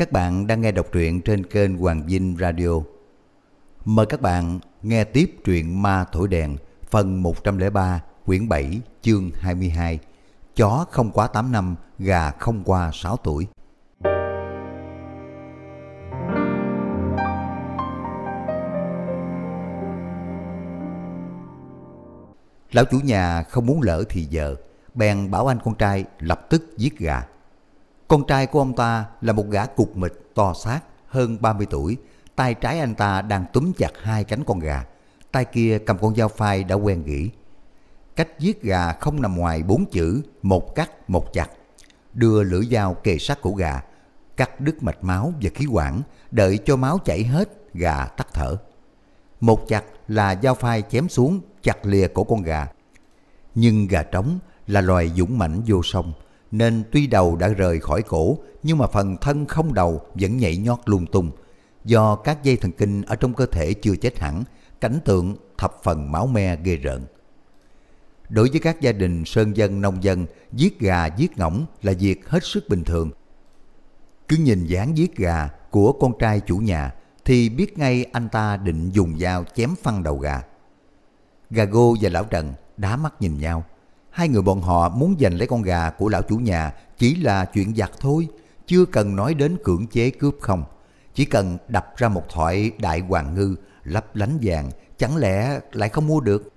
Các bạn đang nghe đọc truyện trên kênh Hoàng Vinh Radio. Mời các bạn nghe tiếp truyện Ma Thổi Đèn phần 103 quyển 7 chương 22 Chó không quá 8 năm, gà không qua 6 tuổi. Lão chủ nhà không muốn lỡ thì giờ, bèn bảo anh con trai lập tức giết gà. Con trai của ông ta là một gã cục mịch, to xác, hơn 30 tuổi. Tay trái anh ta đang túm chặt hai cánh con gà. Tay kia cầm con dao phai đã quen nghĩ. Cách giết gà không nằm ngoài bốn chữ, một cắt, một chặt. Đưa lưỡi dao kề sát cổ gà, cắt đứt mạch máu và khí quản, đợi cho máu chảy hết, gà tắt thở. Một chặt là dao phai chém xuống, chặt lìa cổ con gà. Nhưng gà trống là loài dũng mãnh vô sông, nên tuy đầu đã rời khỏi cổ nhưng mà phần thân không đầu vẫn nhảy nhót lung tung. Do các dây thần kinh ở trong cơ thể chưa chết hẳn, cảnh tượng thập phần máu me ghê rợn. Đối với các gia đình sơn dân, nông dân, giết gà, giết ngỗng là việc hết sức bình thường. Cứ nhìn dáng giết gà của con trai chủ nhà thì biết ngay anh ta định dùng dao chém phăng đầu gà. Gà gô và lão Trần đá mắt nhìn nhau, Hai người bọn họ muốn giành lấy con gà của lão chủ nhà chỉ là chuyện giặt thôi, chưa cần nói đến cưỡng chế cướp không. Chỉ cần đập ra một thoại đại hoàng ngư, lấp lánh vàng, chẳng lẽ lại không mua được?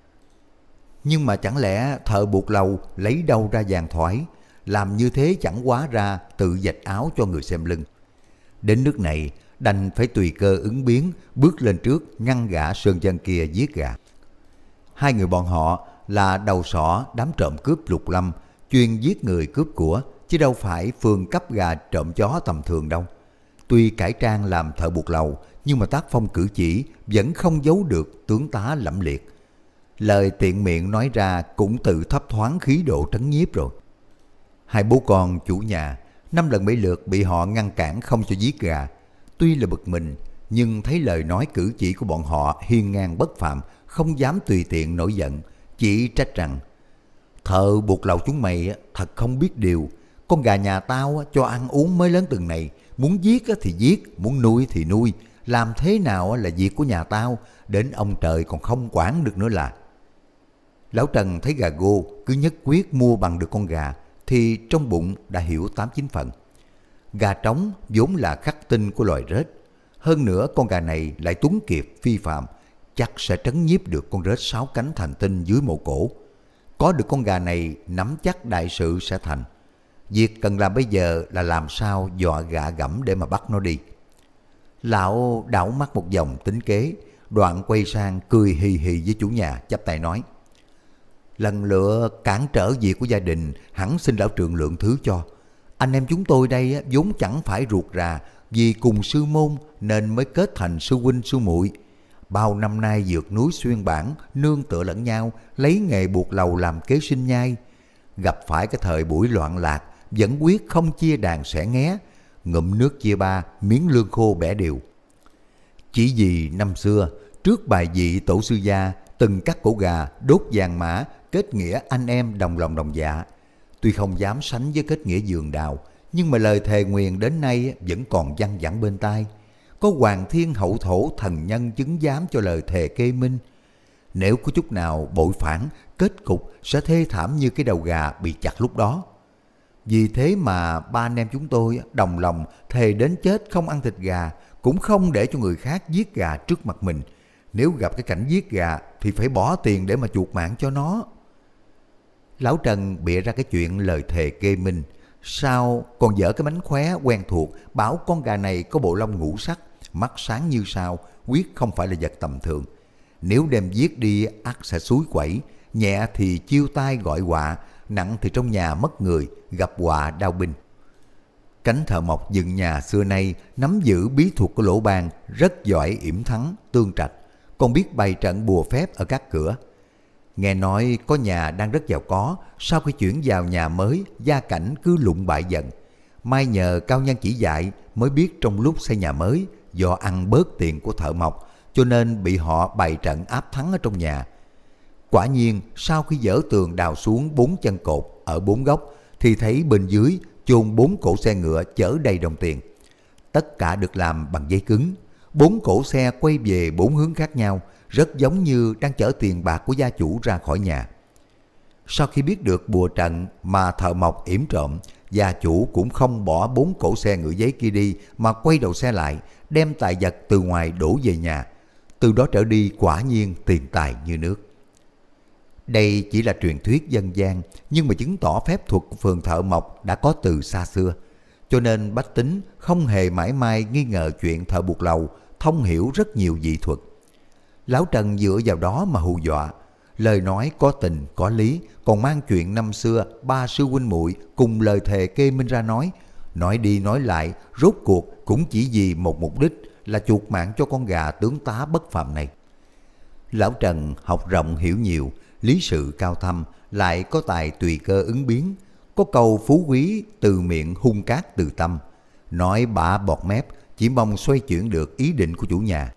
Nhưng mà chẳng lẽ thợ buộc lầu lấy đâu ra vàng thoái, làm như thế chẳng quá ra tự dạch áo cho người xem lưng. Đến nước này, đành phải tùy cơ ứng biến, bước lên trước ngăn gã sơn dân kia giết gà. Hai người bọn họ là đầu sỏ đám trộm cướp lục lâm, chuyên giết người cướp của, chứ đâu phải phương cấp gà trộm chó tầm thường đâu. Tuy cải trang làm thợ buộc lầu, nhưng mà tác phong cử chỉ vẫn không giấu được tướng tá lẫm liệt. Lời tiện miệng nói ra cũng tự thấp thoáng khí độ trấn nhiếp rồi. Hai bố con chủ nhà, năm lần bảy lượt bị họ ngăn cản không cho giết gà. Tuy là bực mình, nhưng thấy lời nói cử chỉ của bọn họ hiên ngang bất phạm, không dám tùy tiện nổi giận, chỉ trách rằng Thợ buộc lầu chúng mày thật không biết điều Con gà nhà tao cho ăn uống mới lớn từng này Muốn giết thì giết Muốn nuôi thì nuôi Làm thế nào là việc của nhà tao Đến ông trời còn không quản được nữa là Lão Trần thấy gà gô cứ nhất quyết mua bằng được con gà thì trong bụng đã hiểu tám chín phần. Gà trống vốn là khắc tinh của loài rết. Hơn nữa con gà này lại tuấn kiệt phi phạm chắc sẽ trấn nhiếp được con rết sáu cánh thành tinh dưới mộ cổ. Có được con gà này nắm chắc đại sự sẽ thành. Việc cần làm bây giờ là làm sao dọa gà gẫm để mà bắt nó đi. Lão đảo mắt một vòng tính kế, đoạn quay sang cười hì hì với chủ nhà chắp tay nói. Lần lựa cản trở việc của gia đình hẳn xin lão trường lượng thứ cho. Anh em chúng tôi đây vốn chẳng phải ruột rà vì cùng sư môn nên mới kết thành sư huynh sư muội Bao năm nay vượt núi xuyên bản, nương tựa lẫn nhau, lấy nghề buộc lầu làm kế sinh nhai. Gặp phải cái thời buổi loạn lạc, vẫn quyết không chia đàn sẻ nghé, ngụm nước chia ba, miếng lương khô bẻ đều. Chỉ vì năm xưa, trước bài vị tổ sư gia, từng cắt cổ gà, đốt vàng mã, kết nghĩa anh em đồng lòng đồng dạ. Tuy không dám sánh với kết nghĩa giường đào, nhưng mà lời thề nguyền đến nay vẫn còn văng vẳng bên tai có hoàng thiên hậu thổ thần nhân chứng giám cho lời thề kê minh. Nếu có chút nào bội phản, kết cục sẽ thê thảm như cái đầu gà bị chặt lúc đó. Vì thế mà ba anh em chúng tôi đồng lòng thề đến chết không ăn thịt gà, cũng không để cho người khác giết gà trước mặt mình. Nếu gặp cái cảnh giết gà thì phải bỏ tiền để mà chuộc mạng cho nó. Lão Trần bịa ra cái chuyện lời thề kê minh, sao còn dở cái bánh khóe quen thuộc bảo con gà này có bộ lông ngũ sắc mắt sáng như sao, quyết không phải là vật tầm thường. Nếu đem giết đi, ác sẽ suối quẩy, nhẹ thì chiêu tai gọi họa, nặng thì trong nhà mất người, gặp họa đau binh. Cánh thợ mộc dựng nhà xưa nay nắm giữ bí thuật của lỗ ban rất giỏi yểm thắng, tương trạch, còn biết bày trận bùa phép ở các cửa. Nghe nói có nhà đang rất giàu có, sau khi chuyển vào nhà mới, gia cảnh cứ lụng bại dần. Mai nhờ cao nhân chỉ dạy mới biết trong lúc xây nhà mới, do ăn bớt tiền của thợ mộc cho nên bị họ bày trận áp thắng ở trong nhà. Quả nhiên sau khi dỡ tường đào xuống bốn chân cột ở bốn góc thì thấy bên dưới chôn bốn cổ xe ngựa chở đầy đồng tiền. Tất cả được làm bằng giấy cứng. Bốn cổ xe quay về bốn hướng khác nhau rất giống như đang chở tiền bạc của gia chủ ra khỏi nhà. Sau khi biết được bùa trận mà thợ mộc yểm trộm, gia chủ cũng không bỏ bốn cổ xe ngựa giấy kia đi mà quay đầu xe lại, đem tài vật từ ngoài đổ về nhà. Từ đó trở đi quả nhiên tiền tài như nước. Đây chỉ là truyền thuyết dân gian, nhưng mà chứng tỏ phép thuật phường thợ mộc đã có từ xa xưa. Cho nên bách tính không hề mãi mai nghi ngờ chuyện thợ buộc lầu, thông hiểu rất nhiều dị thuật. Lão Trần dựa vào đó mà hù dọa, lời nói có tình, có lý, còn mang chuyện năm xưa ba sư huynh muội cùng lời thề kê minh ra nói, Nói đi nói lại, rốt cuộc cũng chỉ vì một mục đích là chuộc mạng cho con gà tướng tá bất phàm này. Lão Trần học rộng hiểu nhiều, lý sự cao thâm, lại có tài tùy cơ ứng biến, có câu phú quý từ miệng hung cát từ tâm. Nói bả bọt mép, chỉ mong xoay chuyển được ý định của chủ nhà.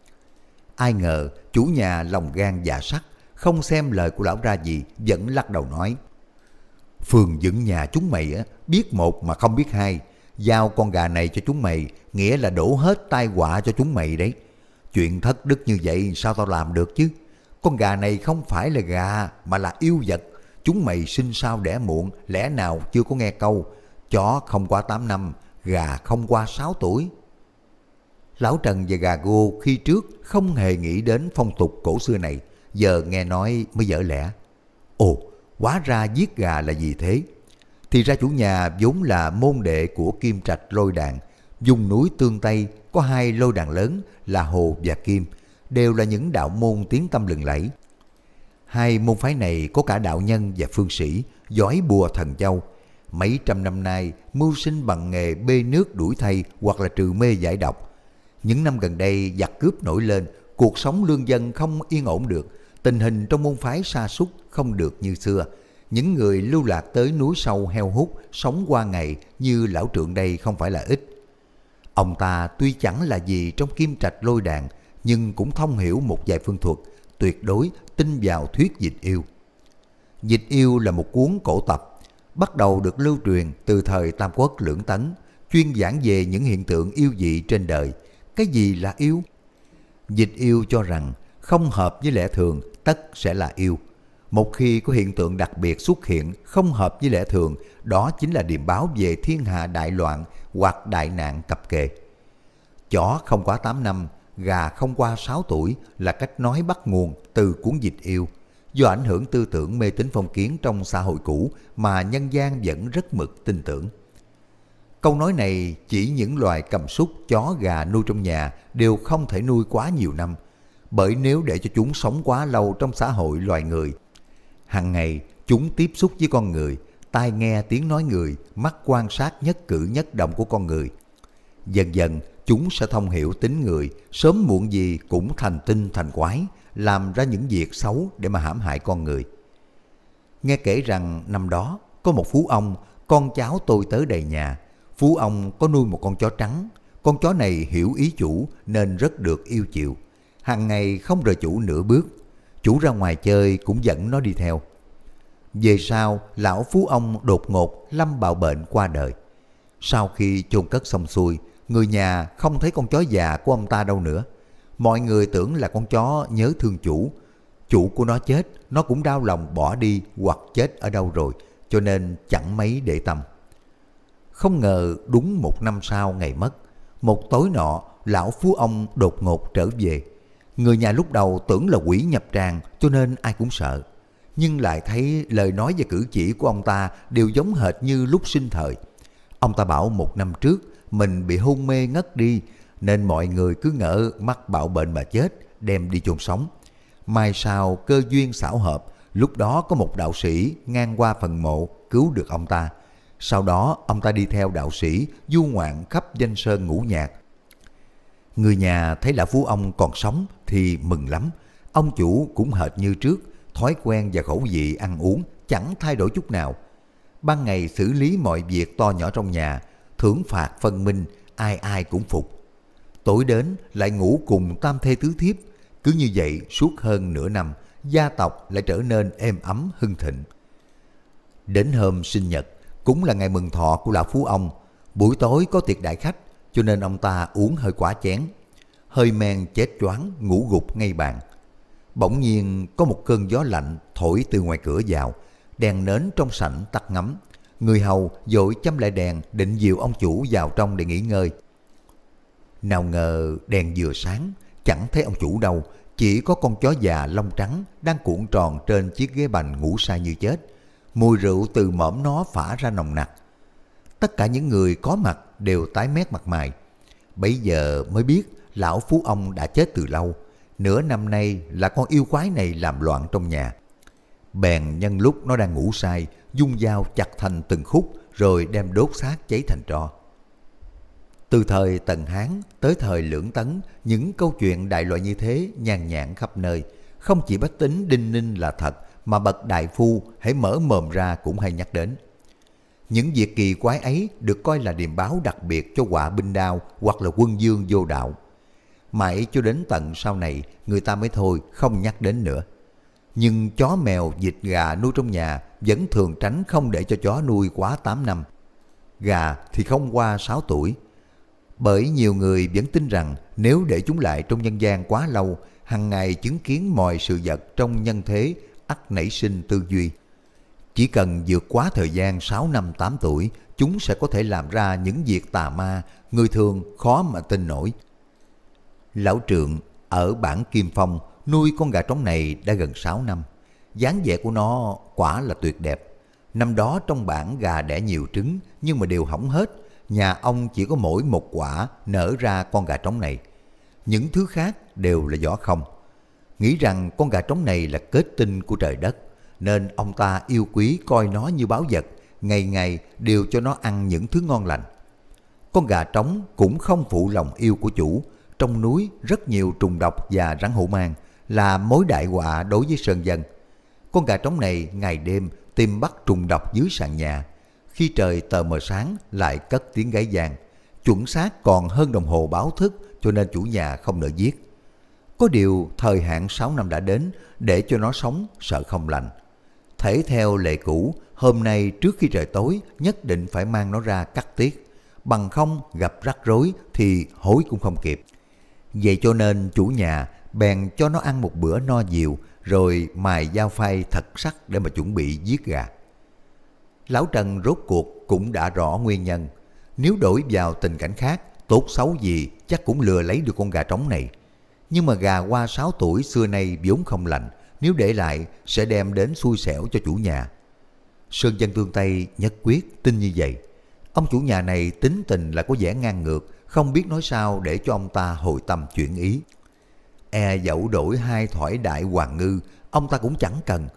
Ai ngờ chủ nhà lòng gan dạ sắt, không xem lời của lão ra gì, vẫn lắc đầu nói. Phường dựng nhà chúng mày biết một mà không biết hai, giao con gà này cho chúng mày, nghĩa là đổ hết tai họa cho chúng mày đấy. Chuyện thất đức như vậy sao tao làm được chứ? Con gà này không phải là gà mà là yêu vật. Chúng mày sinh sao đẻ muộn, lẽ nào chưa có nghe câu. Chó không qua 8 năm, gà không qua 6 tuổi. Lão Trần và gà gô khi trước không hề nghĩ đến phong tục cổ xưa này, giờ nghe nói mới dở lẽ. Ồ, hóa ra giết gà là gì thế? Thì ra chủ nhà vốn là môn đệ của Kim Trạch Lôi Đàn, dùng núi Tương Tây có hai lôi đàn lớn là Hồ và Kim, đều là những đạo môn tiếng tâm lừng lẫy. Hai môn phái này có cả đạo nhân và phương sĩ, giỏi bùa thần châu. Mấy trăm năm nay, mưu sinh bằng nghề bê nước đuổi thay hoặc là trừ mê giải độc. Những năm gần đây, giặc cướp nổi lên, cuộc sống lương dân không yên ổn được, tình hình trong môn phái sa sút không được như xưa – những người lưu lạc tới núi sâu heo hút sống qua ngày như lão trượng đây không phải là ít. Ông ta tuy chẳng là gì trong kim trạch lôi đàn nhưng cũng thông hiểu một vài phương thuật, tuyệt đối tin vào thuyết dịch yêu. Dịch yêu là một cuốn cổ tập, bắt đầu được lưu truyền từ thời Tam Quốc Lưỡng Tấn, chuyên giảng về những hiện tượng yêu dị trên đời. Cái gì là yêu? Dịch yêu cho rằng không hợp với lẽ thường tất sẽ là yêu. Một khi có hiện tượng đặc biệt xuất hiện không hợp với lẽ thường, đó chính là điềm báo về thiên hạ đại loạn hoặc đại nạn cập kề. Chó không quá 8 năm, gà không qua 6 tuổi là cách nói bắt nguồn từ cuốn dịch yêu. Do ảnh hưởng tư tưởng mê tín phong kiến trong xã hội cũ mà nhân gian vẫn rất mực tin tưởng. Câu nói này chỉ những loài cầm súc, chó, gà nuôi trong nhà đều không thể nuôi quá nhiều năm. Bởi nếu để cho chúng sống quá lâu trong xã hội loài người Hàng ngày, chúng tiếp xúc với con người, tai nghe tiếng nói người, mắt quan sát nhất cử nhất động của con người. Dần dần, chúng sẽ thông hiểu tính người, sớm muộn gì cũng thành tinh thành quái, làm ra những việc xấu để mà hãm hại con người. Nghe kể rằng năm đó, có một phú ông, con cháu tôi tới đầy nhà. Phú ông có nuôi một con chó trắng. Con chó này hiểu ý chủ nên rất được yêu chiều, Hàng ngày không rời chủ nửa bước, chủ ra ngoài chơi cũng dẫn nó đi theo. Về sau, lão phú ông đột ngột lâm bạo bệnh qua đời. Sau khi chôn cất xong xuôi, người nhà không thấy con chó già của ông ta đâu nữa. Mọi người tưởng là con chó nhớ thương chủ. Chủ của nó chết, nó cũng đau lòng bỏ đi hoặc chết ở đâu rồi, cho nên chẳng mấy để tâm. Không ngờ đúng một năm sau ngày mất, một tối nọ, lão phú ông đột ngột trở về Người nhà lúc đầu tưởng là quỷ nhập tràng cho nên ai cũng sợ. Nhưng lại thấy lời nói và cử chỉ của ông ta đều giống hệt như lúc sinh thời. Ông ta bảo một năm trước mình bị hôn mê ngất đi nên mọi người cứ ngỡ mắc bạo bệnh mà chết đem đi chôn sống. Mai sau cơ duyên xảo hợp lúc đó có một đạo sĩ ngang qua phần mộ cứu được ông ta. Sau đó ông ta đi theo đạo sĩ du ngoạn khắp danh sơn ngũ nhạc. Người nhà thấy là Phú Ông còn sống thì mừng lắm. Ông chủ cũng hệt như trước, thói quen và khẩu vị ăn uống chẳng thay đổi chút nào. Ban ngày xử lý mọi việc to nhỏ trong nhà, thưởng phạt phân minh, ai ai cũng phục. Tối đến lại ngủ cùng tam thê tứ thiếp, cứ như vậy suốt hơn nửa năm, gia tộc lại trở nên êm ấm hưng thịnh. Đến hôm sinh nhật, cũng là ngày mừng thọ của lão Phú ông, buổi tối có tiệc đại khách, cho nên ông ta uống hơi quá chén hơi men chết choáng ngủ gục ngay bàn. Bỗng nhiên có một cơn gió lạnh thổi từ ngoài cửa vào, đèn nến trong sảnh tắt ngấm. Người hầu dội chăm lại đèn định dìu ông chủ vào trong để nghỉ ngơi. Nào ngờ đèn vừa sáng, chẳng thấy ông chủ đâu, chỉ có con chó già lông trắng đang cuộn tròn trên chiếc ghế bành ngủ say như chết. Mùi rượu từ mõm nó phả ra nồng nặc. Tất cả những người có mặt đều tái mét mặt mày. Bây giờ mới biết lão Phú Ông đã chết từ lâu, nửa năm nay là con yêu quái này làm loạn trong nhà. Bèn nhân lúc nó đang ngủ say, dung dao chặt thành từng khúc rồi đem đốt xác cháy thành tro. Từ thời Tần Hán tới thời Lưỡng Tấn, những câu chuyện đại loại như thế nhàn nhãn khắp nơi. Không chỉ bách tính đinh ninh là thật, mà bậc đại phu hãy mở mồm ra cũng hay nhắc đến. Những việc kỳ quái ấy được coi là điềm báo đặc biệt cho quả binh đao hoặc là quân dương vô đạo mãi cho đến tận sau này người ta mới thôi không nhắc đến nữa. Nhưng chó mèo, vịt gà nuôi trong nhà vẫn thường tránh không để cho chó nuôi quá 8 năm. Gà thì không qua 6 tuổi. Bởi nhiều người vẫn tin rằng nếu để chúng lại trong nhân gian quá lâu, hàng ngày chứng kiến mọi sự vật trong nhân thế ắt nảy sinh tư duy. Chỉ cần vượt quá thời gian 6 năm 8 tuổi, chúng sẽ có thể làm ra những việc tà ma, người thường khó mà tin nổi. Lão trượng ở bản Kim Phong nuôi con gà trống này đã gần 6 năm. dáng vẻ của nó quả là tuyệt đẹp. Năm đó trong bản gà đẻ nhiều trứng nhưng mà đều hỏng hết. Nhà ông chỉ có mỗi một quả nở ra con gà trống này. Những thứ khác đều là vỏ không. Nghĩ rằng con gà trống này là kết tinh của trời đất nên ông ta yêu quý coi nó như báu vật, ngày ngày đều cho nó ăn những thứ ngon lành. Con gà trống cũng không phụ lòng yêu của chủ, trong núi rất nhiều trùng độc và rắn hổ mang là mối đại họa đối với sơn dân. Con gà trống này ngày đêm tìm bắt trùng độc dưới sàn nhà. Khi trời tờ mờ sáng lại cất tiếng gáy vàng, chuẩn xác còn hơn đồng hồ báo thức cho nên chủ nhà không nỡ giết. Có điều thời hạn 6 năm đã đến để cho nó sống sợ không lành. Thể theo lệ cũ, hôm nay trước khi trời tối nhất định phải mang nó ra cắt tiết. Bằng không gặp rắc rối thì hối cũng không kịp. Vậy cho nên chủ nhà bèn cho nó ăn một bữa no diều rồi mài dao phay thật sắc để mà chuẩn bị giết gà. Lão Trần rốt cuộc cũng đã rõ nguyên nhân. Nếu đổi vào tình cảnh khác, tốt xấu gì chắc cũng lừa lấy được con gà trống này. Nhưng mà gà qua 6 tuổi xưa nay vốn không lành, nếu để lại sẽ đem đến xui xẻo cho chủ nhà. Sơn dân Tương Tây nhất quyết tin như vậy. Ông chủ nhà này tính tình là có vẻ ngang ngược, không biết nói sao để cho ông ta hồi tâm chuyển ý. E dẫu đổi hai thỏi đại hoàng ngư, ông ta cũng chẳng cần.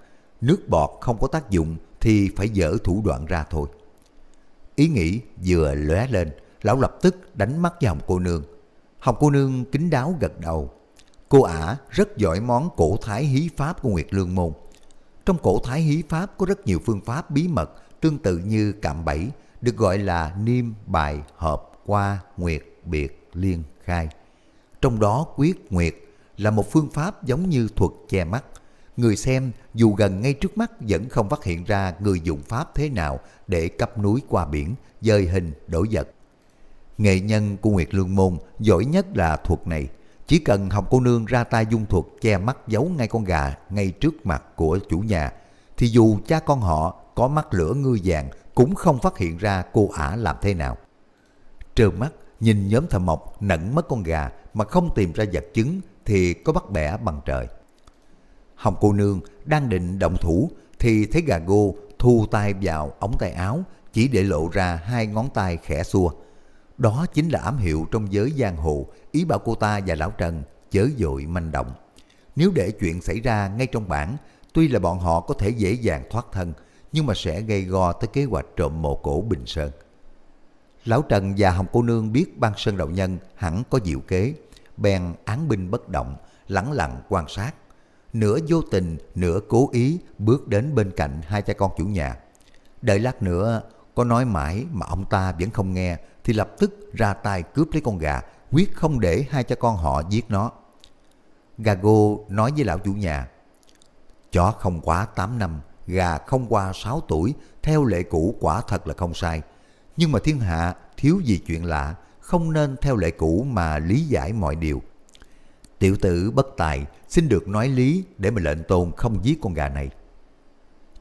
Nước bọt không có tác dụng thì phải dỡ thủ đoạn ra thôi. Ý nghĩ vừa lóe lên, lão lập tức đánh mắt vào Hồng cô nương. Hồng cô nương kính đáo gật đầu. Cô ả rất giỏi món cổ thái hí pháp của Nguyệt Lương Môn. Trong cổ thái hí pháp có rất nhiều phương pháp bí mật tương tự như cạm bẫy, được gọi là niêm bài hợp Hoa Nguyệt Biệt Liên Khai. Trong đó quyết Nguyệt là một phương pháp giống như thuật che mắt. Người xem dù gần ngay trước mắt vẫn không phát hiện ra người dùng pháp thế nào để cấp núi qua biển, dời hình, đổi vật. Nghệ nhân của Nguyệt Lương Môn giỏi nhất là thuật này. Chỉ cần học Cô Nương ra tay dung thuật che mắt giấu ngay con gà ngay trước mặt của chủ nhà, thì dù cha con họ có mắt lửa ngư vàng cũng không phát hiện ra cô ả làm thế nào trơ mắt nhìn nhóm thợ mộc nẫn mất con gà mà không tìm ra vật chứng thì có bắt bẻ bằng trời. Hồng cô nương đang định động thủ thì thấy gà gô thu tay vào ống tay áo chỉ để lộ ra hai ngón tay khẽ xua. Đó chính là ám hiệu trong giới giang hồ ý bảo cô ta và Lão Trần chớ dội manh động. Nếu để chuyện xảy ra ngay trong bản tuy là bọn họ có thể dễ dàng thoát thân nhưng mà sẽ gây go tới kế hoạch trộm mộ cổ Bình Sơn. Lão Trần và Hồng Cô Nương biết ban sơn đạo nhân hẳn có diệu kế, bèn án binh bất động, lẳng lặng quan sát. Nửa vô tình, nửa cố ý bước đến bên cạnh hai cha con chủ nhà. Đợi lát nữa, có nói mãi mà ông ta vẫn không nghe, thì lập tức ra tay cướp lấy con gà, quyết không để hai cha con họ giết nó. gago nói với lão chủ nhà, Chó không quá 8 năm, gà không qua 6 tuổi, theo lệ cũ quả thật là không sai nhưng mà thiên hạ thiếu gì chuyện lạ, không nên theo lệ cũ mà lý giải mọi điều. Tiểu tử bất tài, xin được nói lý để mà lệnh tôn không giết con gà này.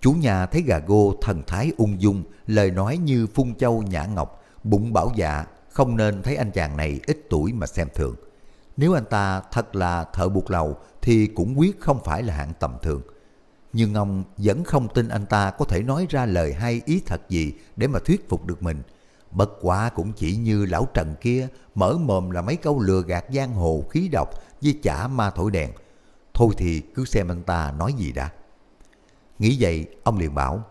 Chủ nhà thấy gà gô thần thái ung dung, lời nói như phun châu nhã ngọc, bụng bảo dạ, không nên thấy anh chàng này ít tuổi mà xem thường. Nếu anh ta thật là thợ buộc lầu thì cũng quyết không phải là hạng tầm thường nhưng ông vẫn không tin anh ta có thể nói ra lời hay ý thật gì để mà thuyết phục được mình. Bất quá cũng chỉ như lão Trần kia mở mồm là mấy câu lừa gạt giang hồ khí độc với chả ma thổi đèn. Thôi thì cứ xem anh ta nói gì đã. Nghĩ vậy, ông liền bảo,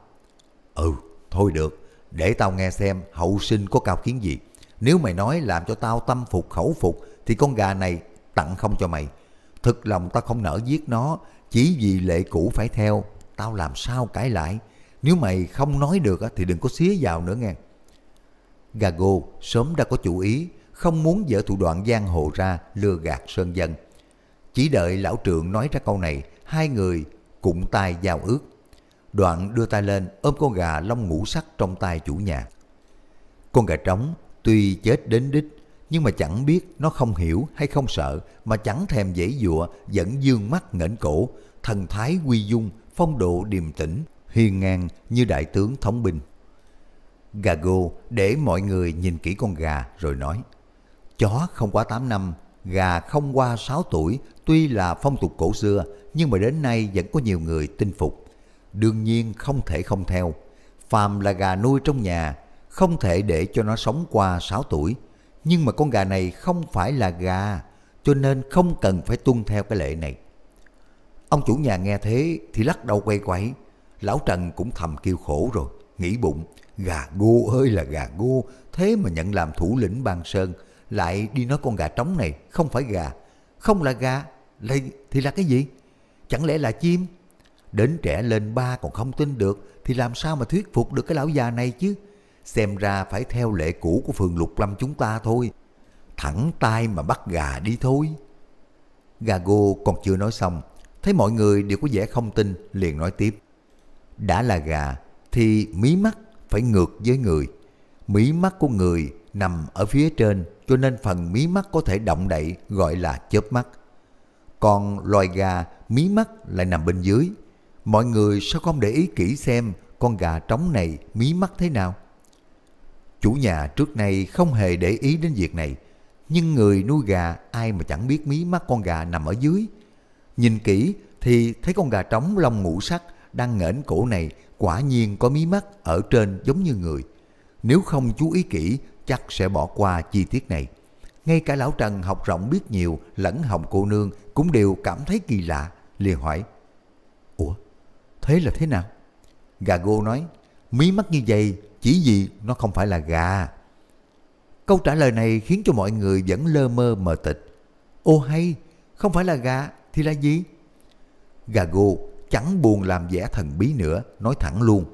Ừ, thôi được, để tao nghe xem hậu sinh có cao kiến gì. Nếu mày nói làm cho tao tâm phục khẩu phục thì con gà này tặng không cho mày. Thực lòng tao không nỡ giết nó chỉ vì lệ cũ phải theo, tao làm sao cãi lại. Nếu mày không nói được thì đừng có xía vào nữa nghe. Gago sớm đã có chủ ý, không muốn dở thủ đoạn giang hồ ra lừa gạt sơn dân. Chỉ đợi lão trượng nói ra câu này, hai người cụng tay giao ước. Đoạn đưa tay lên ôm con gà lông ngũ sắc trong tay chủ nhà. Con gà trống tuy chết đến đích nhưng mà chẳng biết nó không hiểu hay không sợ mà chẳng thèm dễ dụa vẫn dương mắt ngẩng cổ thần thái quy dung phong độ điềm tĩnh hiền ngang như đại tướng thống binh gà gô để mọi người nhìn kỹ con gà rồi nói chó không quá 8 năm gà không qua 6 tuổi tuy là phong tục cổ xưa nhưng mà đến nay vẫn có nhiều người tin phục đương nhiên không thể không theo phàm là gà nuôi trong nhà không thể để cho nó sống qua 6 tuổi nhưng mà con gà này không phải là gà, cho nên không cần phải tuân theo cái lệ này. Ông chủ nhà nghe thế thì lắc đầu quay quẩy, lão Trần cũng thầm kêu khổ rồi, nghĩ bụng, gà gô ơi là gà gô, thế mà nhận làm thủ lĩnh bang Sơn, lại đi nói con gà trống này không phải gà, không là gà, lại thì là cái gì? Chẳng lẽ là chim? Đến trẻ lên ba còn không tin được thì làm sao mà thuyết phục được cái lão già này chứ? xem ra phải theo lệ cũ của phường Lục Lâm chúng ta thôi. Thẳng tay mà bắt gà đi thôi. Gago còn chưa nói xong, thấy mọi người đều có vẻ không tin, liền nói tiếp. Đã là gà, thì mí mắt phải ngược với người. Mí mắt của người nằm ở phía trên, cho nên phần mí mắt có thể động đậy gọi là chớp mắt. Còn loài gà, mí mắt lại nằm bên dưới. Mọi người sao không để ý kỹ xem con gà trống này mí mắt thế nào? Chủ nhà trước nay không hề để ý đến việc này, nhưng người nuôi gà ai mà chẳng biết mí mắt con gà nằm ở dưới. Nhìn kỹ thì thấy con gà trống lông ngũ sắc đang ngẩng cổ này quả nhiên có mí mắt ở trên giống như người. Nếu không chú ý kỹ chắc sẽ bỏ qua chi tiết này. Ngay cả lão Trần học rộng biết nhiều lẫn hồng cô nương cũng đều cảm thấy kỳ lạ, liền hỏi. Ủa, thế là thế nào? Gà gô nói, mí mắt như vậy chỉ vì nó không phải là gà. Câu trả lời này khiến cho mọi người vẫn lơ mơ mờ tịch. Ô hay, không phải là gà thì là gì? Gà gô chẳng buồn làm vẻ thần bí nữa, nói thẳng luôn.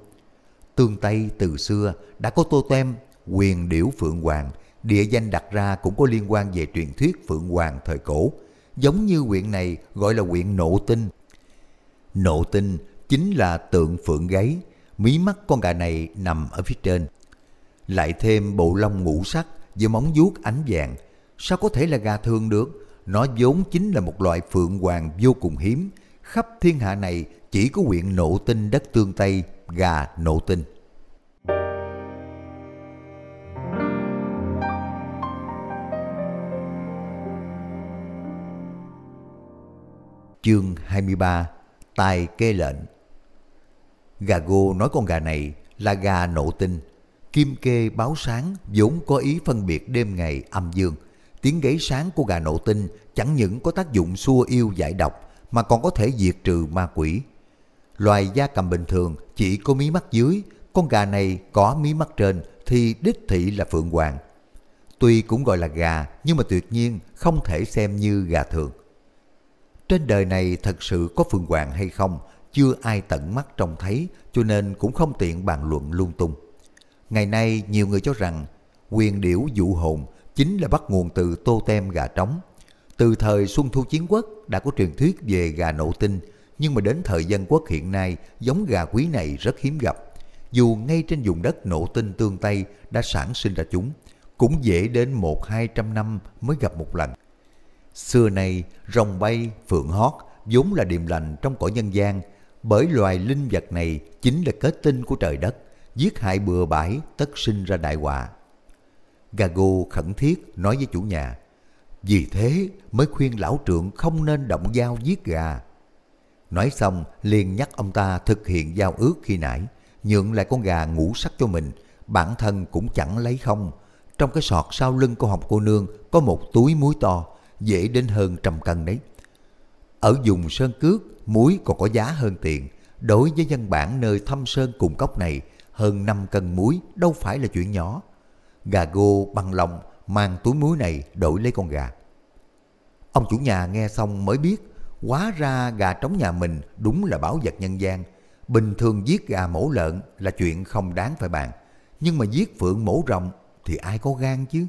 Tương Tây từ xưa đã có tô tem, quyền điểu Phượng Hoàng, địa danh đặt ra cũng có liên quan về truyền thuyết Phượng Hoàng thời cổ, giống như quyện này gọi là quyện Nộ Tinh. Nộ Tinh chính là tượng Phượng Gáy, mí mắt con gà này nằm ở phía trên. Lại thêm bộ lông ngũ sắc với móng vuốt ánh vàng, sao có thể là gà thương được? Nó vốn chính là một loại phượng hoàng vô cùng hiếm, khắp thiên hạ này chỉ có huyện nộ tinh đất tương Tây, gà nộ tinh. Chương 23 Tài kê lệnh Gà gô nói con gà này là gà nộ tinh. Kim kê báo sáng vốn có ý phân biệt đêm ngày âm dương. Tiếng gáy sáng của gà nộ tinh chẳng những có tác dụng xua yêu giải độc mà còn có thể diệt trừ ma quỷ. Loài da cầm bình thường chỉ có mí mắt dưới, con gà này có mí mắt trên thì đích thị là phượng hoàng. Tuy cũng gọi là gà nhưng mà tuyệt nhiên không thể xem như gà thường. Trên đời này thật sự có phượng hoàng hay không chưa ai tận mắt trông thấy cho nên cũng không tiện bàn luận lung tung. Ngày nay nhiều người cho rằng quyền điểu dụ hồn chính là bắt nguồn từ tô tem gà trống. Từ thời Xuân Thu Chiến Quốc đã có truyền thuyết về gà nổ tinh nhưng mà đến thời dân quốc hiện nay giống gà quý này rất hiếm gặp. Dù ngay trên vùng đất nổ tinh tương Tây đã sản sinh ra chúng cũng dễ đến một hai trăm năm mới gặp một lần. Xưa nay, rồng bay, phượng hót vốn là điềm lành trong cõi nhân gian bởi loài linh vật này chính là kết tinh của trời đất, giết hại bừa bãi tất sinh ra đại họa. Gago khẩn thiết nói với chủ nhà, vì thế mới khuyên lão trưởng không nên động dao giết gà. Nói xong liền nhắc ông ta thực hiện giao ước khi nãy, nhượng lại con gà ngủ sắc cho mình, bản thân cũng chẳng lấy không. Trong cái sọt sau lưng cô học cô nương có một túi muối to, dễ đến hơn trăm cân đấy. Ở dùng sơn cước, muối còn có giá hơn tiền. Đối với dân bản nơi thâm sơn cùng cốc này, hơn 5 cân muối đâu phải là chuyện nhỏ. Gà gô bằng lòng mang túi muối này đổi lấy con gà. Ông chủ nhà nghe xong mới biết, hóa ra gà trống nhà mình đúng là bảo vật nhân gian. Bình thường giết gà mổ lợn là chuyện không đáng phải bàn, nhưng mà giết phượng mổ rồng thì ai có gan chứ?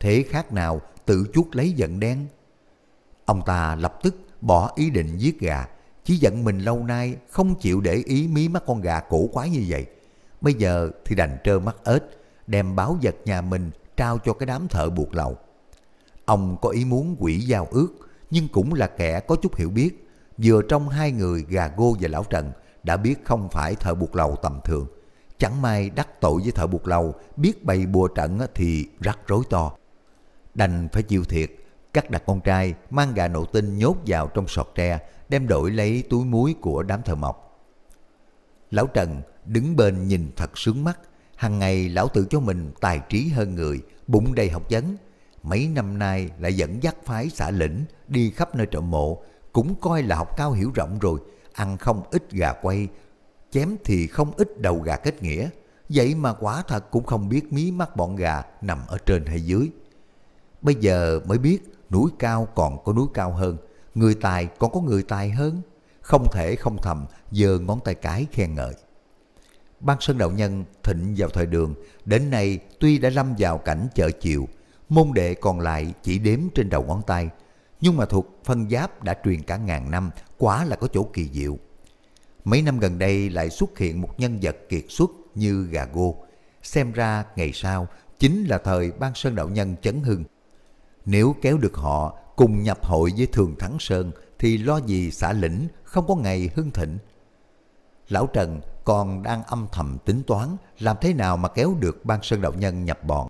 Thế khác nào tự chuốt lấy giận đen. Ông ta lập tức bỏ ý định giết gà, chỉ giận mình lâu nay không chịu để ý mí mắt con gà cổ quái như vậy. Bây giờ thì đành trơ mắt ếch, đem báo vật nhà mình trao cho cái đám thợ buộc lầu Ông có ý muốn quỷ giao ước, nhưng cũng là kẻ có chút hiểu biết. Vừa trong hai người gà gô và lão Trần đã biết không phải thợ buộc lầu tầm thường. Chẳng may đắc tội với thợ buộc lầu, biết bày bùa trận thì rắc rối to. Đành phải chịu thiệt, cắt đặt con trai mang gà nổ tinh nhốt vào trong sọt tre, đem đổi lấy túi muối của đám thợ mộc. Lão Trần đứng bên nhìn thật sướng mắt. Hằng ngày lão tự cho mình tài trí hơn người, bụng đầy học vấn. Mấy năm nay lại dẫn dắt phái xã lĩnh đi khắp nơi trộm mộ, cũng coi là học cao hiểu rộng rồi, ăn không ít gà quay, chém thì không ít đầu gà kết nghĩa. Vậy mà quả thật cũng không biết mí mắt bọn gà nằm ở trên hay dưới. Bây giờ mới biết núi cao còn có núi cao hơn, người tài còn có người tài hơn. Không thể không thầm giơ ngón tay cái khen ngợi. Ban Sơn Đạo Nhân thịnh vào thời đường, đến nay tuy đã lâm vào cảnh chợ chiều, môn đệ còn lại chỉ đếm trên đầu ngón tay, nhưng mà thuộc phân giáp đã truyền cả ngàn năm, quá là có chỗ kỳ diệu. Mấy năm gần đây lại xuất hiện một nhân vật kiệt xuất như Gà Gô, xem ra ngày sau chính là thời Ban Sơn Đạo Nhân chấn hưng nếu kéo được họ cùng nhập hội với Thường Thắng Sơn thì lo gì xã lĩnh không có ngày hưng thịnh. Lão Trần còn đang âm thầm tính toán làm thế nào mà kéo được ban sơn đạo nhân nhập bọn.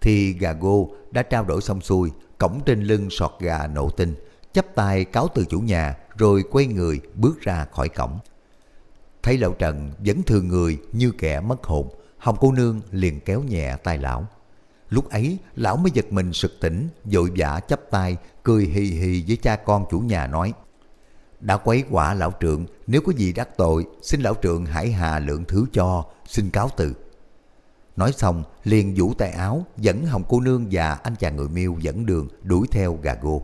Thì gà gô đã trao đổi xong xuôi, cổng trên lưng sọt gà nổ tinh, chắp tay cáo từ chủ nhà rồi quay người bước ra khỏi cổng. Thấy lão Trần vẫn thường người như kẻ mất hồn, Hồng cô nương liền kéo nhẹ tay lão. Lúc ấy, lão mới giật mình sực tỉnh, dội vã chắp tay, cười hì hì với cha con chủ nhà nói. Đã quấy quả lão trượng, nếu có gì đắc tội, xin lão trượng hãy hà lượng thứ cho, xin cáo từ. Nói xong, liền vũ tay áo, dẫn hồng cô nương và anh chàng người miêu dẫn đường đuổi theo gà gô.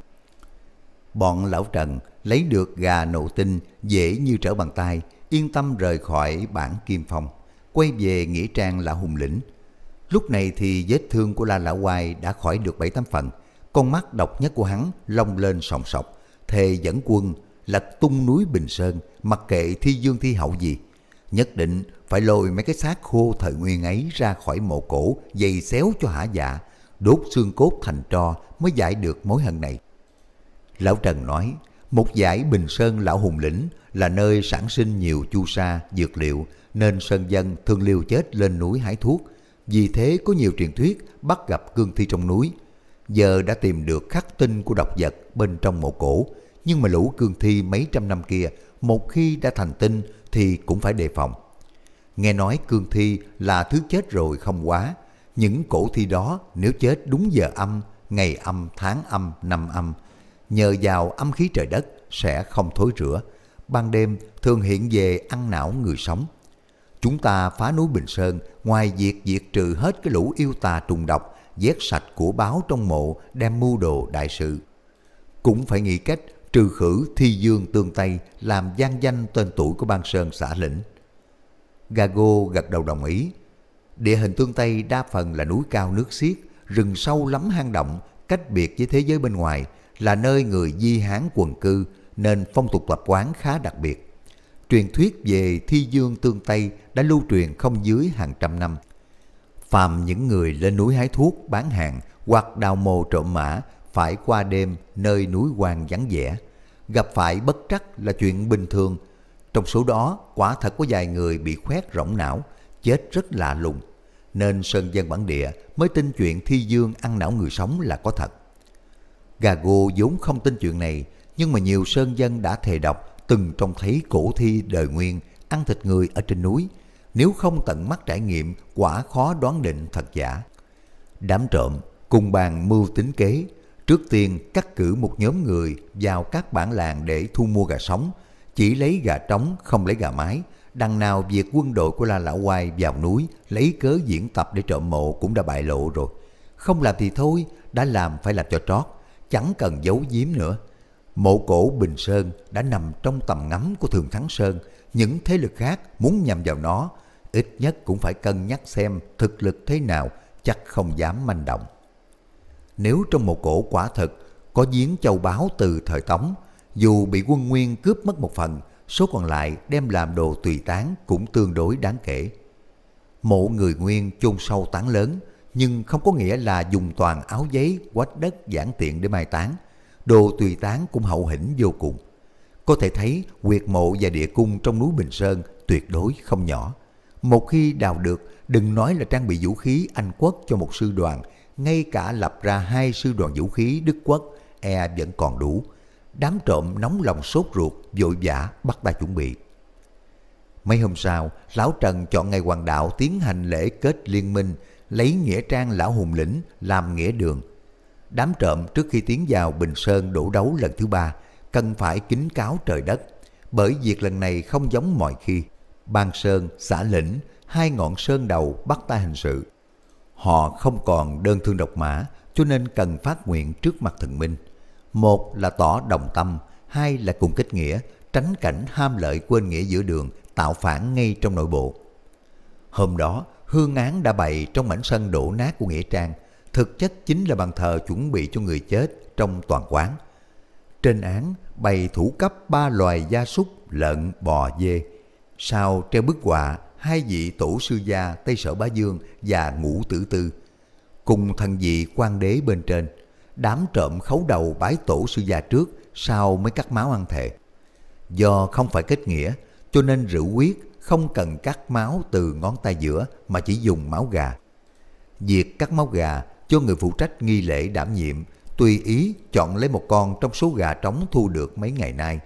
Bọn lão Trần lấy được gà nổ tinh dễ như trở bàn tay, yên tâm rời khỏi bản Kim Phong, quay về Nghĩa Trang là Hùng Lĩnh, Lúc này thì vết thương của La Lão Hoài đã khỏi được bảy tám phần. Con mắt độc nhất của hắn long lên sòng sọc, thề dẫn quân lật tung núi Bình Sơn, mặc kệ thi dương thi hậu gì. Nhất định phải lôi mấy cái xác khô thời nguyên ấy ra khỏi mộ cổ, dày xéo cho hả dạ, đốt xương cốt thành tro mới giải được mối hận này. Lão Trần nói, một giải Bình Sơn Lão Hùng Lĩnh là nơi sản sinh nhiều chu sa, dược liệu, nên sơn dân thường liều chết lên núi hái thuốc, vì thế có nhiều truyền thuyết bắt gặp cương thi trong núi. Giờ đã tìm được khắc tinh của độc vật bên trong mộ cổ, nhưng mà lũ cương thi mấy trăm năm kia, một khi đã thành tinh thì cũng phải đề phòng. Nghe nói cương thi là thứ chết rồi không quá, những cổ thi đó nếu chết đúng giờ âm, ngày âm, tháng âm, năm âm, nhờ vào âm khí trời đất sẽ không thối rửa ban đêm thường hiện về ăn não người sống. Chúng ta phá núi Bình Sơn, ngoài việc diệt trừ hết cái lũ yêu tà trùng độc, vét sạch của báo trong mộ đem mưu đồ đại sự. Cũng phải nghĩ cách trừ khử thi dương tương tây làm gian danh tên tuổi của ban sơn xã lĩnh. Gago gật đầu đồng ý. Địa hình tương Tây đa phần là núi cao nước xiết, rừng sâu lắm hang động, cách biệt với thế giới bên ngoài, là nơi người di hán quần cư nên phong tục tập quán khá đặc biệt truyền thuyết về thi dương tương Tây đã lưu truyền không dưới hàng trăm năm. Phàm những người lên núi hái thuốc bán hàng hoặc đào mồ trộm mã phải qua đêm nơi núi hoang vắng vẻ. Gặp phải bất trắc là chuyện bình thường. Trong số đó, quả thật có vài người bị khoét rỗng não, chết rất lạ lùng. Nên sơn dân bản địa mới tin chuyện thi dương ăn não người sống là có thật. Gà gô vốn không tin chuyện này, nhưng mà nhiều sơn dân đã thề đọc từng trông thấy cổ thi đời nguyên ăn thịt người ở trên núi, nếu không tận mắt trải nghiệm quả khó đoán định thật giả. Đám trộm cùng bàn mưu tính kế, trước tiên cắt cử một nhóm người vào các bản làng để thu mua gà sống, chỉ lấy gà trống không lấy gà mái, đằng nào việc quân đội của La Lão Quai vào núi lấy cớ diễn tập để trộm mộ cũng đã bại lộ rồi. Không làm thì thôi, đã làm phải làm cho trót, chẳng cần giấu giếm nữa. Mộ cổ Bình Sơn đã nằm trong tầm ngắm của Thường Thắng Sơn, những thế lực khác muốn nhầm vào nó, ít nhất cũng phải cân nhắc xem thực lực thế nào, chắc không dám manh động. Nếu trong một cổ quả thật có giếng châu báu từ thời Tống, dù bị quân Nguyên cướp mất một phần, số còn lại đem làm đồ tùy tán cũng tương đối đáng kể. Mộ người Nguyên chôn sâu tán lớn, nhưng không có nghĩa là dùng toàn áo giấy, quách đất giản tiện để mai táng, đồ tùy tán cũng hậu hĩnh vô cùng. Có thể thấy quyệt mộ và địa cung trong núi Bình Sơn tuyệt đối không nhỏ. Một khi đào được, đừng nói là trang bị vũ khí Anh quốc cho một sư đoàn, ngay cả lập ra hai sư đoàn vũ khí Đức quốc e vẫn còn đủ. Đám trộm nóng lòng sốt ruột, vội vã bắt ta chuẩn bị. Mấy hôm sau, Lão Trần chọn ngày hoàng đạo tiến hành lễ kết liên minh, lấy nghĩa trang Lão Hùng Lĩnh làm nghĩa đường đám trộm trước khi tiến vào Bình Sơn đổ đấu lần thứ ba cần phải kính cáo trời đất, bởi việc lần này không giống mọi khi. Ban Sơn, xã Lĩnh, hai ngọn sơn đầu bắt tay hành sự. Họ không còn đơn thương độc mã, cho nên cần phát nguyện trước mặt thần minh. Một là tỏ đồng tâm, hai là cùng kết nghĩa, tránh cảnh ham lợi quên nghĩa giữa đường, tạo phản ngay trong nội bộ. Hôm đó, hương án đã bày trong mảnh sân đổ nát của Nghĩa Trang, thực chất chính là bàn thờ chuẩn bị cho người chết trong toàn quán. Trên án bày thủ cấp ba loài gia súc, lợn, bò, dê. Sau treo bức họa hai vị tổ sư gia Tây Sở Bá Dương và Ngũ Tử Tư, cùng thần vị quan đế bên trên, đám trộm khấu đầu bái tổ sư gia trước, sau mới cắt máu ăn thệ. Do không phải kết nghĩa, cho nên rượu quyết không cần cắt máu từ ngón tay giữa mà chỉ dùng máu gà. Việc cắt máu gà cho người phụ trách nghi lễ đảm nhiệm, tùy ý chọn lấy một con trong số gà trống thu được mấy ngày nay.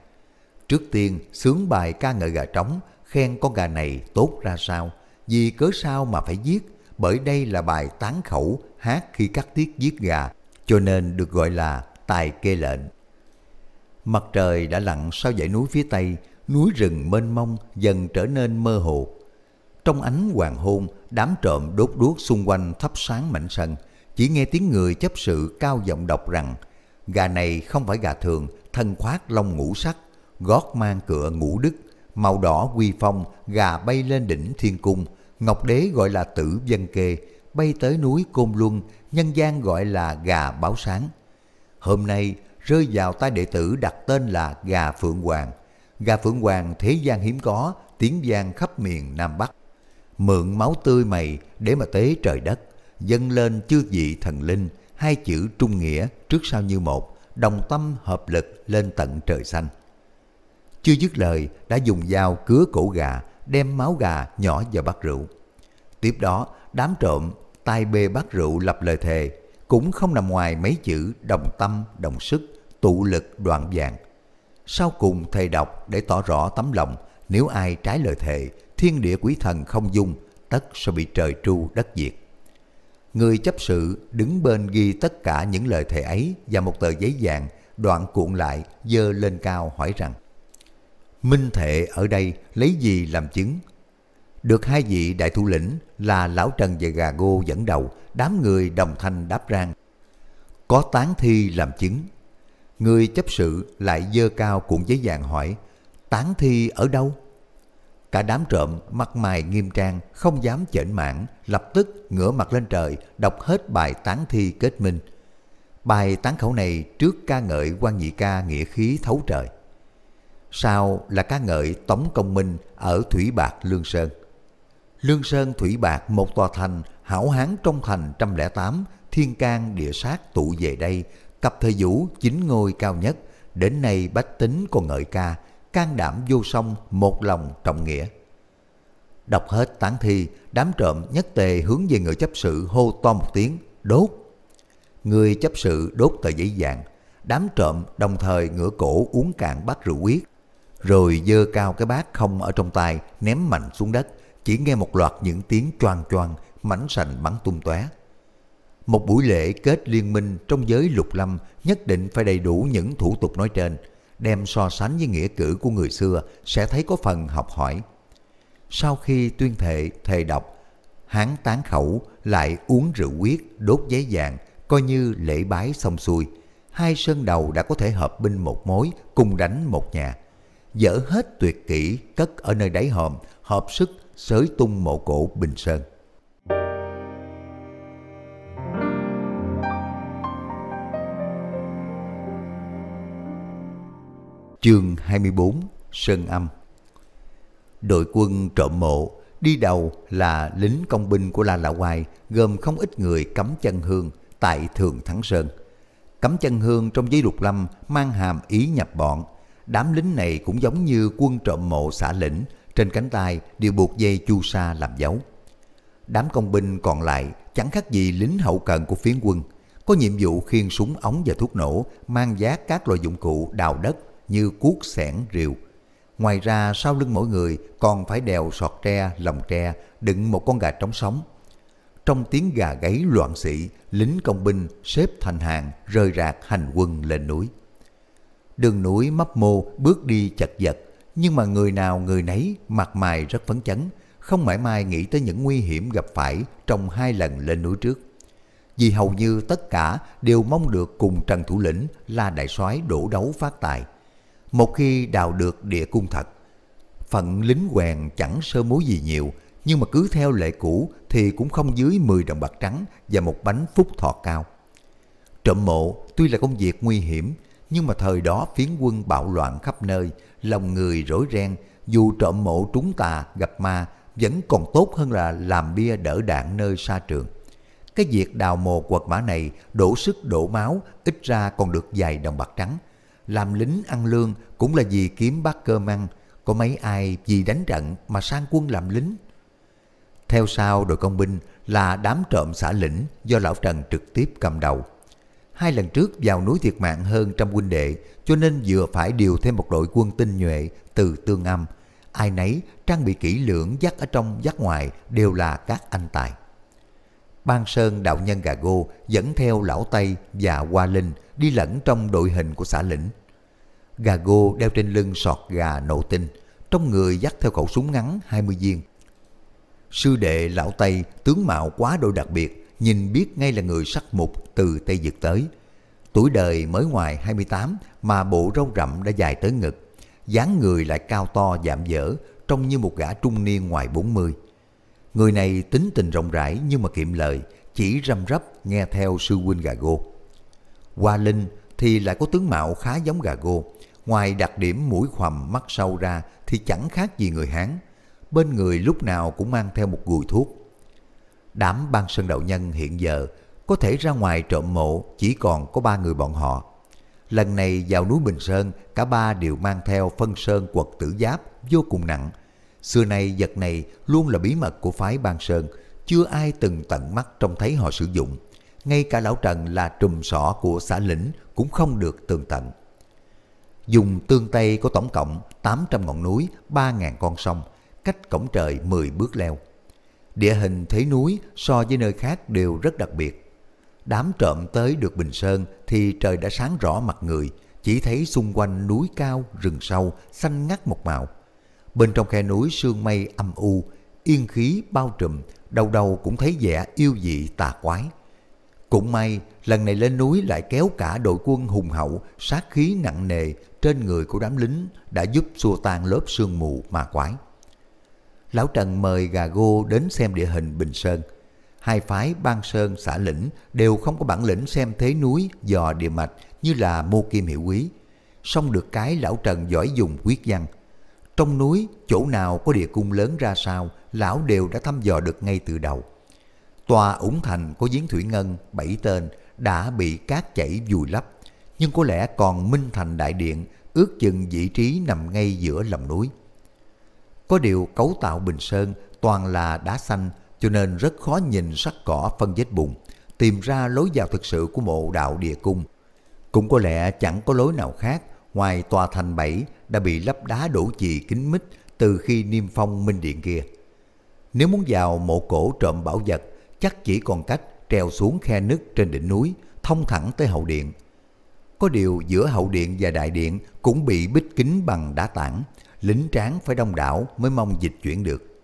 Trước tiên, sướng bài ca ngợi gà trống, khen con gà này tốt ra sao, vì cớ sao mà phải giết, bởi đây là bài tán khẩu hát khi cắt tiết giết gà, cho nên được gọi là tài kê lệnh. Mặt trời đã lặn sau dãy núi phía tây, núi rừng mênh mông dần trở nên mơ hồ. Trong ánh hoàng hôn, đám trộm đốt đuốc xung quanh thắp sáng mảnh sân, chỉ nghe tiếng người chấp sự cao giọng đọc rằng gà này không phải gà thường, thân khoác lông ngũ sắc, gót mang cựa ngũ đức, màu đỏ quy phong, gà bay lên đỉnh thiên cung, ngọc đế gọi là tử dân kê, bay tới núi Côn Luân, nhân gian gọi là gà báo sáng. Hôm nay rơi vào tay đệ tử đặt tên là gà phượng hoàng. Gà phượng hoàng thế gian hiếm có, tiếng gian khắp miền Nam Bắc. Mượn máu tươi mày để mà tế trời đất dâng lên chư vị thần linh, hai chữ trung nghĩa trước sau như một, đồng tâm hợp lực lên tận trời xanh. Chưa dứt lời đã dùng dao cứa cổ gà, đem máu gà nhỏ vào bát rượu. Tiếp đó, đám trộm tay bê bát rượu lập lời thề, cũng không nằm ngoài mấy chữ đồng tâm, đồng sức, tụ lực đoàn vàng. Sau cùng thầy đọc để tỏ rõ tấm lòng, nếu ai trái lời thề, thiên địa quý thần không dung, tất sẽ bị trời tru đất diệt. Người chấp sự đứng bên ghi tất cả những lời thề ấy và một tờ giấy vàng đoạn cuộn lại dơ lên cao hỏi rằng Minh Thệ ở đây lấy gì làm chứng? Được hai vị đại thủ lĩnh là Lão Trần và Gà Gô dẫn đầu, đám người đồng thanh đáp rang. Có tán thi làm chứng. Người chấp sự lại dơ cao cuộn giấy vàng hỏi, tán thi ở đâu? Cả đám trộm mặt mày nghiêm trang, không dám chểnh mảng, lập tức ngửa mặt lên trời, đọc hết bài tán thi kết minh. Bài tán khẩu này trước ca ngợi quan nhị ca nghĩa khí thấu trời. Sau là ca ngợi Tống Công Minh ở Thủy Bạc Lương Sơn. Lương Sơn Thủy Bạc một tòa thành, hảo hán trong thành 108, thiên can địa sát tụ về đây, cặp thời vũ chính ngôi cao nhất, đến nay bách tính còn ngợi ca can đảm vô song một lòng trọng nghĩa. Đọc hết tán thi, đám trộm nhất tề hướng về người chấp sự hô to một tiếng, đốt. Người chấp sự đốt tờ giấy vàng, đám trộm đồng thời ngửa cổ uống cạn bát rượu huyết, rồi dơ cao cái bát không ở trong tay ném mạnh xuống đất, chỉ nghe một loạt những tiếng choang choang, mảnh sành bắn tung tóe. Một buổi lễ kết liên minh trong giới lục lâm nhất định phải đầy đủ những thủ tục nói trên – đem so sánh với nghĩa cử của người xưa sẽ thấy có phần học hỏi. Sau khi tuyên thệ thề đọc, hán tán khẩu lại uống rượu huyết, đốt giấy vàng, coi như lễ bái xong xuôi. Hai sơn đầu đã có thể hợp binh một mối, cùng đánh một nhà. Dỡ hết tuyệt kỹ, cất ở nơi đáy hòm, hợp sức, sới tung mộ cổ Bình Sơn. Chương 24 Sơn Âm Đội quân trộm mộ đi đầu là lính công binh của La Lão Hoài gồm không ít người cắm chân hương tại Thường Thắng Sơn. Cắm chân hương trong giấy lục lâm mang hàm ý nhập bọn. Đám lính này cũng giống như quân trộm mộ xã lĩnh, trên cánh tay đều buộc dây chu sa làm dấu. Đám công binh còn lại chẳng khác gì lính hậu cần của phiến quân, có nhiệm vụ khiên súng ống và thuốc nổ, mang giá các loại dụng cụ đào đất, như cuốc sẻn rìu. Ngoài ra sau lưng mỗi người còn phải đèo sọt tre, lồng tre, đựng một con gà trống sống. Trong tiếng gà gáy loạn xị, lính công binh xếp thành hàng rơi rạc hành quân lên núi. Đường núi mấp mô bước đi chật vật, nhưng mà người nào người nấy mặt mày rất phấn chấn, không mãi mai nghĩ tới những nguy hiểm gặp phải trong hai lần lên núi trước. Vì hầu như tất cả đều mong được cùng Trần Thủ Lĩnh là đại soái đổ đấu phát tài – một khi đào được địa cung thật, phận lính quèn chẳng sơ mối gì nhiều, nhưng mà cứ theo lệ cũ thì cũng không dưới 10 đồng bạc trắng và một bánh phúc thọ cao. Trộm mộ tuy là công việc nguy hiểm, nhưng mà thời đó phiến quân bạo loạn khắp nơi, lòng người rối ren, dù trộm mộ trúng tà, gặp ma, vẫn còn tốt hơn là làm bia đỡ đạn nơi xa trường. Cái việc đào mồ quật mã này đổ sức đổ máu, ít ra còn được vài đồng bạc trắng, làm lính ăn lương cũng là vì kiếm bát cơm ăn, có mấy ai vì đánh trận mà sang quân làm lính. Theo sau đội công binh là đám trộm xã lĩnh do Lão Trần trực tiếp cầm đầu. Hai lần trước vào núi thiệt mạng hơn trăm huynh đệ, cho nên vừa phải điều thêm một đội quân tinh nhuệ từ tương âm. Ai nấy trang bị kỹ lưỡng dắt ở trong dắt ngoài đều là các anh tài. Ban Sơn đạo nhân Gà Gô dẫn theo Lão Tây và Hoa Linh đi lẫn trong đội hình của xã lĩnh. Gà gô đeo trên lưng sọt gà nổ tinh, trong người dắt theo khẩu súng ngắn 20 viên. Sư đệ lão Tây tướng mạo quá đôi đặc biệt, nhìn biết ngay là người sắc mục từ Tây Dực tới. Tuổi đời mới ngoài 28 mà bộ râu rậm đã dài tới ngực, dáng người lại cao to giảm dở, trông như một gã trung niên ngoài 40. Người này tính tình rộng rãi nhưng mà kiệm lời, chỉ răm rắp nghe theo sư huynh gà gô. Hoa Linh thì lại có tướng mạo khá giống gà gô, Ngoài đặc điểm mũi khoằm mắt sâu ra thì chẳng khác gì người Hán. Bên người lúc nào cũng mang theo một gùi thuốc. Đám ban sơn đạo nhân hiện giờ có thể ra ngoài trộm mộ chỉ còn có ba người bọn họ. Lần này vào núi Bình Sơn, cả ba đều mang theo phân sơn quật tử giáp vô cùng nặng. Xưa nay vật này luôn là bí mật của phái Ban Sơn, chưa ai từng tận mắt trông thấy họ sử dụng. Ngay cả lão Trần là trùm sỏ của xã lĩnh cũng không được tường tận dùng tương tây có tổng cộng 800 ngọn núi, 3.000 con sông, cách cổng trời 10 bước leo. Địa hình thế núi so với nơi khác đều rất đặc biệt. Đám trộm tới được Bình Sơn thì trời đã sáng rõ mặt người, chỉ thấy xung quanh núi cao, rừng sâu, xanh ngắt một màu. Bên trong khe núi sương mây âm u, yên khí bao trùm, đầu đầu cũng thấy vẻ yêu dị tà quái. Cũng may, lần này lên núi lại kéo cả đội quân hùng hậu, sát khí nặng nề trên người của đám lính đã giúp xua tan lớp sương mù ma quái. Lão Trần mời Gà Gô đến xem địa hình Bình Sơn. Hai phái Ban Sơn, xã Lĩnh đều không có bản lĩnh xem thế núi, dò địa mạch như là mô kim hiệu quý. song được cái Lão Trần giỏi dùng quyết văn. Trong núi, chỗ nào có địa cung lớn ra sao, Lão đều đã thăm dò được ngay từ đầu. Tòa ủng thành của giếng thủy ngân bảy tên đã bị cát chảy vùi lấp, nhưng có lẽ còn Minh Thành Đại Điện ước chừng vị trí nằm ngay giữa lòng núi. Có điều cấu tạo Bình Sơn toàn là đá xanh cho nên rất khó nhìn sắc cỏ phân vết bùn, tìm ra lối vào thực sự của mộ đạo địa cung. Cũng có lẽ chẳng có lối nào khác ngoài tòa thành bảy đã bị lấp đá đổ chì kín mít từ khi niêm phong minh điện kia. Nếu muốn vào mộ cổ trộm bảo vật chắc chỉ còn cách treo xuống khe nứt trên đỉnh núi, thông thẳng tới hậu điện. Có điều giữa hậu điện và đại điện cũng bị bích kính bằng đá tảng, lính tráng phải đông đảo mới mong dịch chuyển được.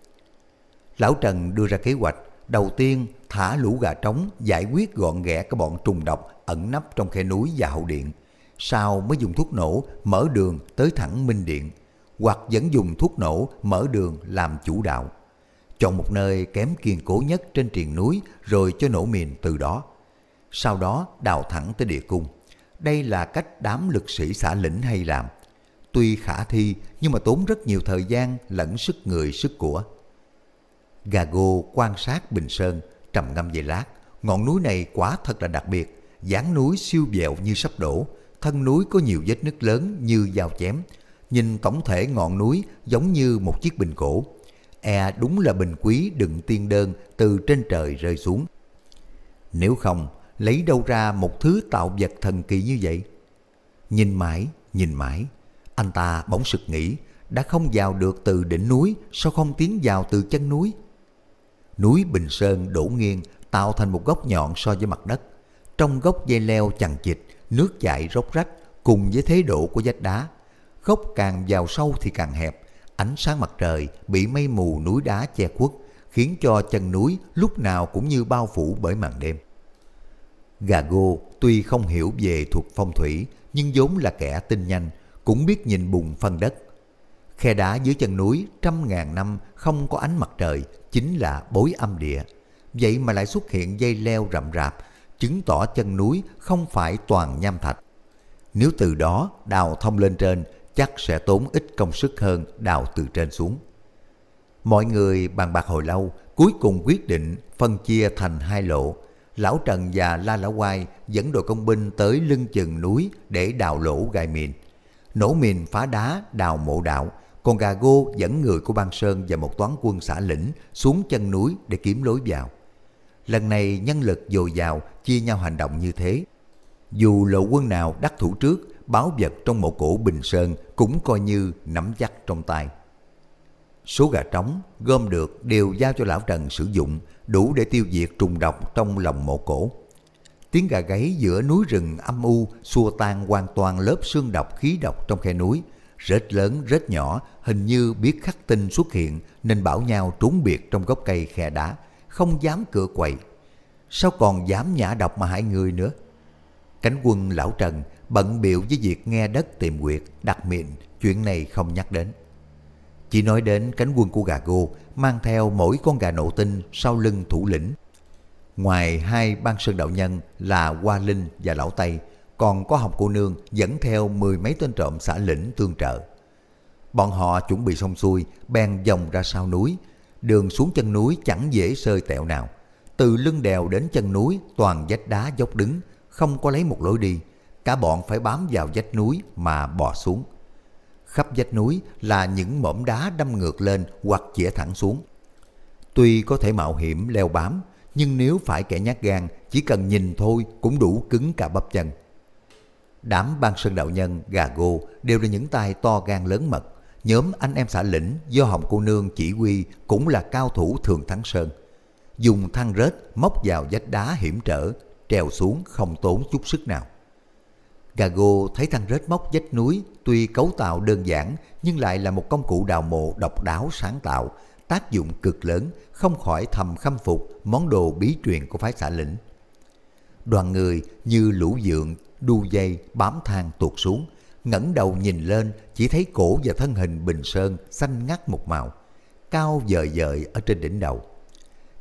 Lão Trần đưa ra kế hoạch, đầu tiên thả lũ gà trống giải quyết gọn ghẽ các bọn trùng độc ẩn nấp trong khe núi và hậu điện. Sau mới dùng thuốc nổ mở đường tới thẳng Minh Điện, hoặc vẫn dùng thuốc nổ mở đường làm chủ đạo chọn một nơi kém kiên cố nhất trên triền núi rồi cho nổ mìn từ đó. Sau đó đào thẳng tới địa cung. Đây là cách đám lực sĩ xã lĩnh hay làm. Tuy khả thi nhưng mà tốn rất nhiều thời gian lẫn sức người sức của. Gago quan sát Bình Sơn, trầm ngâm về lát. Ngọn núi này quá thật là đặc biệt, dáng núi siêu dẹo như sắp đổ, thân núi có nhiều vết nứt lớn như dao chém. Nhìn tổng thể ngọn núi giống như một chiếc bình cổ, e đúng là bình quý đựng tiên đơn từ trên trời rơi xuống. Nếu không, lấy đâu ra một thứ tạo vật thần kỳ như vậy? Nhìn mãi, nhìn mãi, anh ta bỗng sực nghĩ, đã không vào được từ đỉnh núi, sao không tiến vào từ chân núi? Núi Bình Sơn đổ nghiêng, tạo thành một góc nhọn so với mặt đất. Trong góc dây leo chằng chịt, nước chảy róc rách cùng với thế độ của vách đá. Gốc càng vào sâu thì càng hẹp, Ánh sáng mặt trời bị mây mù núi đá che khuất, khiến cho chân núi lúc nào cũng như bao phủ bởi màn đêm. Gà gô tuy không hiểu về thuộc phong thủy, nhưng vốn là kẻ tinh nhanh, cũng biết nhìn bùn phân đất. Khe đá dưới chân núi trăm ngàn năm không có ánh mặt trời, chính là bối âm địa. Vậy mà lại xuất hiện dây leo rậm rạp, chứng tỏ chân núi không phải toàn nham thạch. Nếu từ đó đào thông lên trên chắc sẽ tốn ít công sức hơn đào từ trên xuống. Mọi người bàn bạc hồi lâu, cuối cùng quyết định phân chia thành hai lộ. Lão Trần và La Lão Quai dẫn đội công binh tới lưng chừng núi để đào lỗ gài mìn. Nổ mìn phá đá, đào mộ đạo, còn gà gô dẫn người của Ban Sơn và một toán quân xã lĩnh xuống chân núi để kiếm lối vào. Lần này nhân lực dồi dào chia nhau hành động như thế. Dù lộ quân nào đắc thủ trước báo vật trong mộ cổ Bình Sơn cũng coi như nắm chắc trong tay. Số gà trống gom được đều giao cho lão Trần sử dụng, đủ để tiêu diệt trùng độc trong lòng mộ cổ. Tiếng gà gáy giữa núi rừng âm u xua tan hoàn toàn lớp xương độc khí độc trong khe núi. Rết lớn, rết nhỏ, hình như biết khắc tinh xuất hiện nên bảo nhau trốn biệt trong gốc cây khe đá, không dám cửa quậy. Sao còn dám nhả độc mà hại người nữa? Cánh quân lão Trần bận biểu với việc nghe đất tìm quyệt, đặt miệng, chuyện này không nhắc đến. Chỉ nói đến cánh quân của gà gô mang theo mỗi con gà nộ tinh sau lưng thủ lĩnh. Ngoài hai ban sơn đạo nhân là Hoa Linh và Lão Tây, còn có học Cô Nương dẫn theo mười mấy tên trộm xã lĩnh tương trợ. Bọn họ chuẩn bị xong xuôi, bèn dòng ra sau núi. Đường xuống chân núi chẳng dễ sơi tẹo nào. Từ lưng đèo đến chân núi toàn vách đá dốc đứng, không có lấy một lối đi cả bọn phải bám vào vách núi mà bò xuống. Khắp vách núi là những mỏm đá đâm ngược lên hoặc chĩa thẳng xuống. Tuy có thể mạo hiểm leo bám, nhưng nếu phải kẻ nhát gan, chỉ cần nhìn thôi cũng đủ cứng cả bắp chân. Đám ban sơn đạo nhân, gà gô đều là những tay to gan lớn mật. Nhóm anh em xã lĩnh do Hồng Cô Nương chỉ huy cũng là cao thủ thường thắng sơn. Dùng thang rết móc vào vách đá hiểm trở, trèo xuống không tốn chút sức nào. Gago thấy thang rết móc vách núi tuy cấu tạo đơn giản nhưng lại là một công cụ đào mộ độc đáo sáng tạo, tác dụng cực lớn, không khỏi thầm khâm phục món đồ bí truyền của phái xã lĩnh. Đoàn người như lũ dượng, đu dây, bám thang tuột xuống, ngẩng đầu nhìn lên chỉ thấy cổ và thân hình bình sơn xanh ngắt một màu, cao dời dời ở trên đỉnh đầu.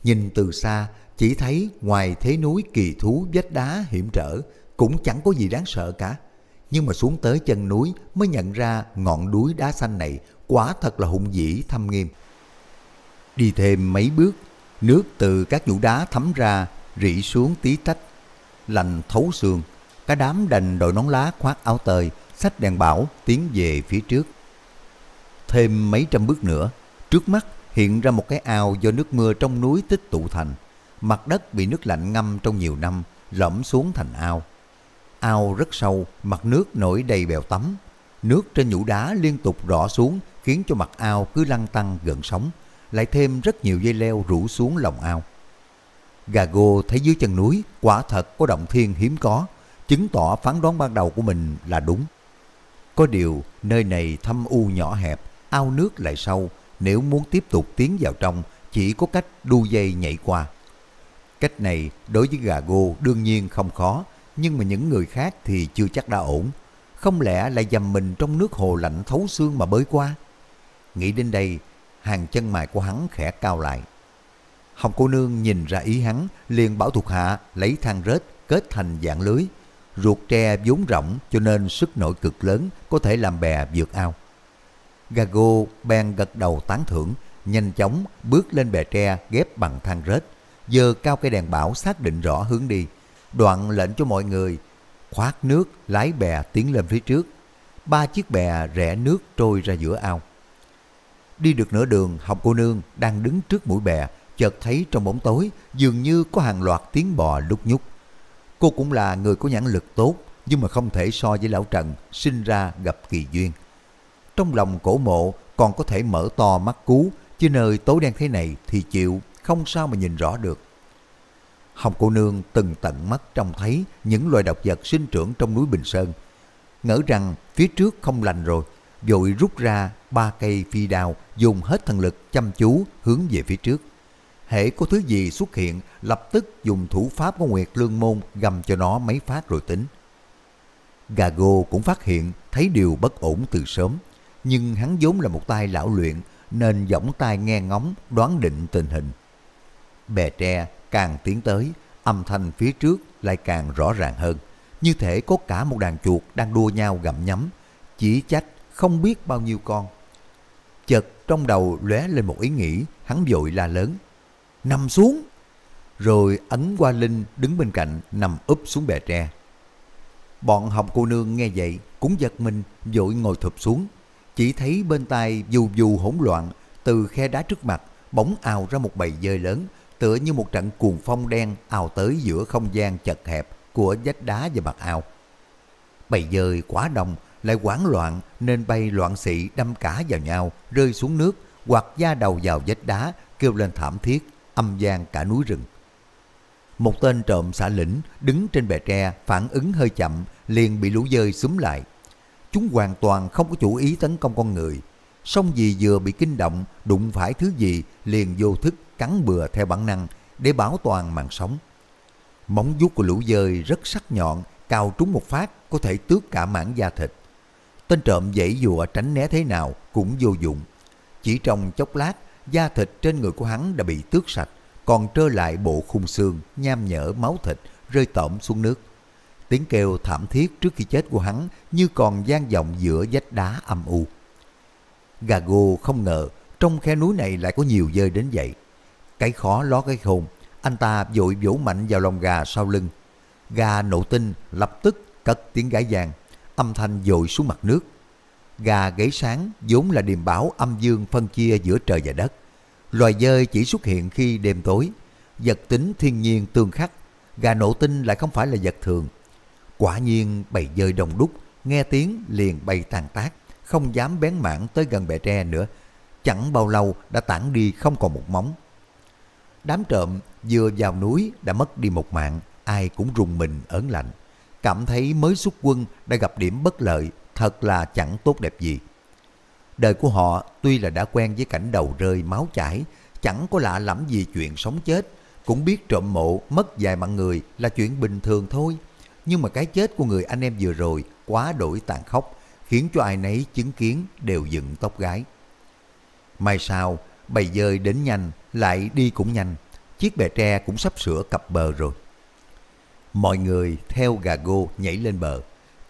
Nhìn từ xa chỉ thấy ngoài thế núi kỳ thú vách đá hiểm trở, cũng chẳng có gì đáng sợ cả. Nhưng mà xuống tới chân núi mới nhận ra ngọn núi đá xanh này quả thật là hùng vĩ thâm nghiêm. Đi thêm mấy bước, nước từ các nhũ đá thấm ra, rỉ xuống tí tách, lành thấu xương. Cả đám đành đội nón lá khoác áo tơi, sách đèn bảo tiến về phía trước. Thêm mấy trăm bước nữa, trước mắt hiện ra một cái ao do nước mưa trong núi tích tụ thành. Mặt đất bị nước lạnh ngâm trong nhiều năm, lõm xuống thành ao ao rất sâu, mặt nước nổi đầy bèo tắm. Nước trên nhũ đá liên tục rõ xuống khiến cho mặt ao cứ lăn tăng gần sóng, lại thêm rất nhiều dây leo rủ xuống lòng ao. Gà gô thấy dưới chân núi quả thật có động thiên hiếm có, chứng tỏ phán đoán ban đầu của mình là đúng. Có điều, nơi này thâm u nhỏ hẹp, ao nước lại sâu, nếu muốn tiếp tục tiến vào trong chỉ có cách đu dây nhảy qua. Cách này đối với gà gô đương nhiên không khó, nhưng mà những người khác thì chưa chắc đã ổn. Không lẽ lại dầm mình trong nước hồ lạnh thấu xương mà bơi qua? Nghĩ đến đây, hàng chân mày của hắn khẽ cao lại. Hồng cô nương nhìn ra ý hắn, liền bảo thuộc hạ lấy thang rết kết thành dạng lưới. Ruột tre vốn rộng cho nên sức nổi cực lớn có thể làm bè vượt ao. Gago bèn gật đầu tán thưởng, nhanh chóng bước lên bè tre ghép bằng thang rết, giờ cao cây đèn bảo xác định rõ hướng đi, đoạn lệnh cho mọi người khoát nước lái bè tiến lên phía trước. Ba chiếc bè rẽ nước trôi ra giữa ao. Đi được nửa đường, học cô nương đang đứng trước mũi bè, chợt thấy trong bóng tối dường như có hàng loạt tiếng bò lúc nhúc. Cô cũng là người có nhãn lực tốt, nhưng mà không thể so với lão Trần sinh ra gặp kỳ duyên. Trong lòng cổ mộ còn có thể mở to mắt cú, chứ nơi tối đen thế này thì chịu, không sao mà nhìn rõ được học cô nương từng tận mắt trông thấy những loài độc vật sinh trưởng trong núi Bình Sơn. Ngỡ rằng phía trước không lành rồi, vội rút ra ba cây phi đao dùng hết thần lực chăm chú hướng về phía trước. Hễ có thứ gì xuất hiện, lập tức dùng thủ pháp của Nguyệt Lương Môn gầm cho nó mấy phát rồi tính. gago cũng phát hiện thấy điều bất ổn từ sớm, nhưng hắn vốn là một tay lão luyện nên giỏng tai nghe ngóng đoán định tình hình. Bè tre Càng tiến tới, âm thanh phía trước lại càng rõ ràng hơn. Như thể có cả một đàn chuột đang đua nhau gặm nhấm, chỉ trách không biết bao nhiêu con. Chợt trong đầu lóe lên một ý nghĩ, hắn vội la lớn. Nằm xuống! Rồi ấn qua Linh đứng bên cạnh nằm úp xuống bè tre. Bọn học cô nương nghe vậy cũng giật mình vội ngồi thụp xuống. Chỉ thấy bên tai dù dù hỗn loạn từ khe đá trước mặt bỗng ào ra một bầy dơi lớn tựa như một trận cuồng phong đen ào tới giữa không gian chật hẹp của vách đá và bạc ao. Bầy dơi quá đông lại hoảng loạn nên bay loạn xị đâm cả vào nhau, rơi xuống nước hoặc da đầu vào vách đá kêu lên thảm thiết, âm gian cả núi rừng. Một tên trộm xã lĩnh đứng trên bè tre phản ứng hơi chậm liền bị lũ dơi súng lại. Chúng hoàn toàn không có chủ ý tấn công con người song vì vừa bị kinh động, đụng phải thứ gì liền vô thức cắn bừa theo bản năng để bảo toàn mạng sống. Móng vuốt của lũ dơi rất sắc nhọn, cào trúng một phát có thể tước cả mảng da thịt. Tên trộm dãy dùa tránh né thế nào cũng vô dụng. Chỉ trong chốc lát, da thịt trên người của hắn đã bị tước sạch, còn trơ lại bộ khung xương, nham nhở máu thịt rơi tỏm xuống nước. Tiếng kêu thảm thiết trước khi chết của hắn như còn gian vọng giữa vách đá âm u. Gà gô không ngờ trong khe núi này lại có nhiều dơi đến vậy. Cái khó ló cái khôn, anh ta vội vỗ mạnh vào lòng gà sau lưng. Gà nổ tinh lập tức cất tiếng gãi vàng, âm thanh dội xuống mặt nước. Gà gáy sáng vốn là điềm báo âm dương phân chia giữa trời và đất. Loài dơi chỉ xuất hiện khi đêm tối, vật tính thiên nhiên tương khắc, gà nổ tinh lại không phải là vật thường. Quả nhiên bầy dơi đồng đúc, nghe tiếng liền bay tàn tác không dám bén mảng tới gần bẹ tre nữa. Chẳng bao lâu đã tản đi không còn một móng. Đám trộm vừa vào núi đã mất đi một mạng, ai cũng rùng mình ớn lạnh. Cảm thấy mới xuất quân đã gặp điểm bất lợi, thật là chẳng tốt đẹp gì. Đời của họ tuy là đã quen với cảnh đầu rơi máu chảy, chẳng có lạ lẫm gì chuyện sống chết, cũng biết trộm mộ mất vài mạng người là chuyện bình thường thôi. Nhưng mà cái chết của người anh em vừa rồi quá đổi tàn khốc, khiến cho ai nấy chứng kiến đều dựng tóc gái. Mai sau, bầy dơi đến nhanh, lại đi cũng nhanh, chiếc bè tre cũng sắp sửa cập bờ rồi. Mọi người theo gà gô nhảy lên bờ,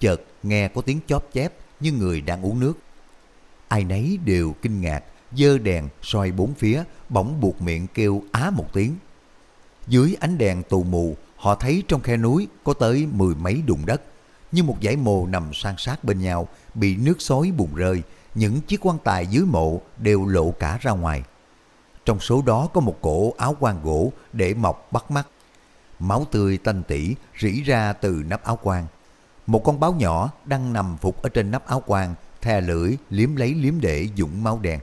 chợt nghe có tiếng chóp chép như người đang uống nước. Ai nấy đều kinh ngạc, dơ đèn soi bốn phía, bỗng buộc miệng kêu á một tiếng. Dưới ánh đèn tù mù, họ thấy trong khe núi có tới mười mấy đụng đất, như một dải mồ nằm san sát bên nhau, bị nước xối bùn rơi, những chiếc quan tài dưới mộ đều lộ cả ra ngoài. Trong số đó có một cổ áo quan gỗ để mọc bắt mắt. Máu tươi tanh tỉ rỉ ra từ nắp áo quan. Một con báo nhỏ đang nằm phục ở trên nắp áo quan, thè lưỡi liếm lấy liếm để dũng máu đen.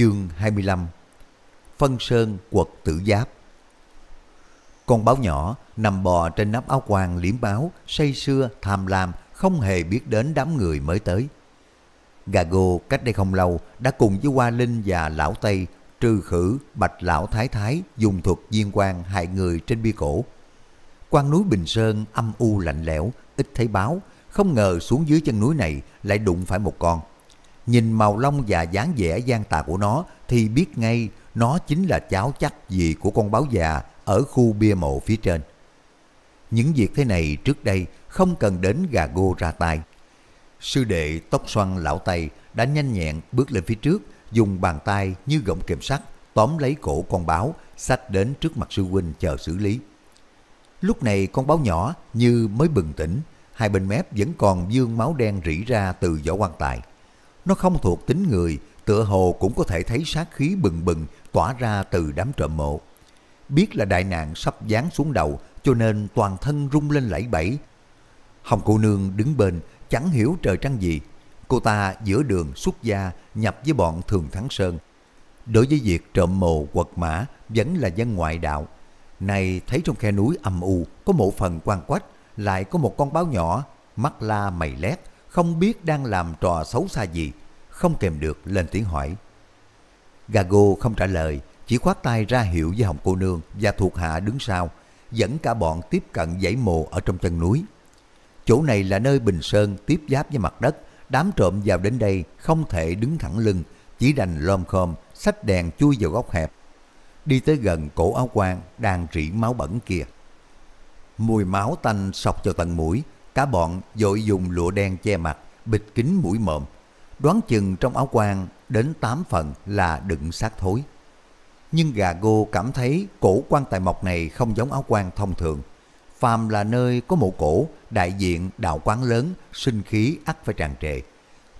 Chương 25 Phân Sơn quật tử giáp Con báo nhỏ nằm bò trên nắp áo quàng liếm báo, say sưa, tham lam, không hề biết đến đám người mới tới. gago cách đây không lâu đã cùng với Hoa Linh và Lão Tây trừ khử bạch lão thái thái dùng thuật diên quan hại người trên bia cổ. Quan núi Bình Sơn âm u lạnh lẽo, ít thấy báo, không ngờ xuống dưới chân núi này lại đụng phải một con. Nhìn màu lông và dáng vẻ gian tà của nó thì biết ngay nó chính là cháu chắc gì của con báo già ở khu bia mộ phía trên. Những việc thế này trước đây không cần đến gà gô ra tay. Sư đệ tóc xoăn lão tay đã nhanh nhẹn bước lên phía trước, dùng bàn tay như gọng kềm sắt tóm lấy cổ con báo, sách đến trước mặt sư huynh chờ xử lý. Lúc này con báo nhỏ như mới bừng tỉnh, hai bên mép vẫn còn dương máu đen rỉ ra từ vỏ quan tài. Nó không thuộc tính người, tựa hồ cũng có thể thấy sát khí bừng bừng tỏa ra từ đám trộm mộ. Biết là đại nạn sắp giáng xuống đầu cho nên toàn thân rung lên lẫy bẫy. Hồng cô nương đứng bên chẳng hiểu trời trăng gì. Cô ta giữa đường xuất gia nhập với bọn Thường Thắng Sơn. Đối với việc trộm mộ, quật mã vẫn là dân ngoại đạo. Này thấy trong khe núi âm u có một phần quan quách lại có một con báo nhỏ mắt la mày lét không biết đang làm trò xấu xa gì, không kèm được lên tiếng hỏi. Gago không trả lời, chỉ khoát tay ra hiệu với Hồng Cô Nương và thuộc hạ đứng sau, dẫn cả bọn tiếp cận dãy mộ ở trong chân núi. Chỗ này là nơi Bình Sơn tiếp giáp với mặt đất, đám trộm vào đến đây không thể đứng thẳng lưng, chỉ đành lom khom, sách đèn chui vào góc hẹp. Đi tới gần cổ áo quan đang rỉ máu bẩn kia. Mùi máu tanh sọc cho tận mũi, Cả bọn dội dùng lụa đen che mặt, bịt kín mũi mộm. Đoán chừng trong áo quan đến 8 phần là đựng xác thối. Nhưng gà gô cảm thấy cổ quan tài mộc này không giống áo quan thông thường. Phàm là nơi có mộ cổ, đại diện đạo quán lớn, sinh khí ắt phải tràn trề.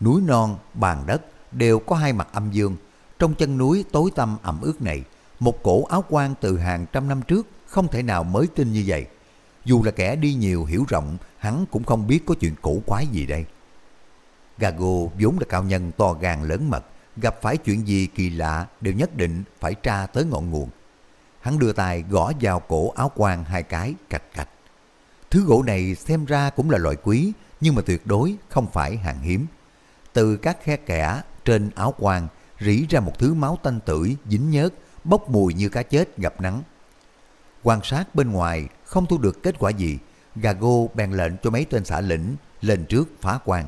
Núi non, bàn đất đều có hai mặt âm dương. Trong chân núi tối tăm ẩm ướt này, một cổ áo quan từ hàng trăm năm trước không thể nào mới tin như vậy. Dù là kẻ đi nhiều hiểu rộng, hắn cũng không biết có chuyện cổ quái gì đây. Gago vốn là cao nhân to gan lớn mật, gặp phải chuyện gì kỳ lạ đều nhất định phải tra tới ngọn nguồn. Hắn đưa tay gõ vào cổ áo quan hai cái cạch cạch. Thứ gỗ này xem ra cũng là loại quý, nhưng mà tuyệt đối không phải hàng hiếm. Từ các khe kẽ trên áo quan rỉ ra một thứ máu tanh tưởi dính nhớt, bốc mùi như cá chết gặp nắng. Quan sát bên ngoài không thu được kết quả gì, Gà Gô bèn lệnh cho mấy tên xã lĩnh lên trước phá quan.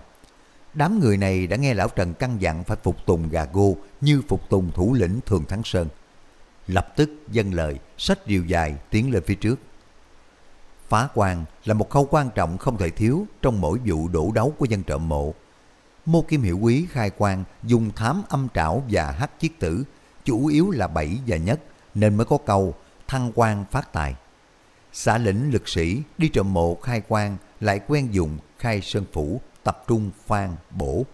Đám người này đã nghe Lão Trần căn dặn phải phục tùng Gà Gô như phục tùng thủ lĩnh Thường Thắng Sơn. Lập tức dân lời, sách điều dài tiến lên phía trước. Phá quan là một khâu quan trọng không thể thiếu trong mỗi vụ đổ đấu của dân trộm mộ. Mô Kim Hiệu Quý khai quan dùng thám âm trảo và hắc chiết tử, chủ yếu là bảy và nhất nên mới có câu thăng quan phát tài. Xã lĩnh lực sĩ đi trộm mộ khai quan lại quen dùng khai sơn phủ, tập trung phan, bổ.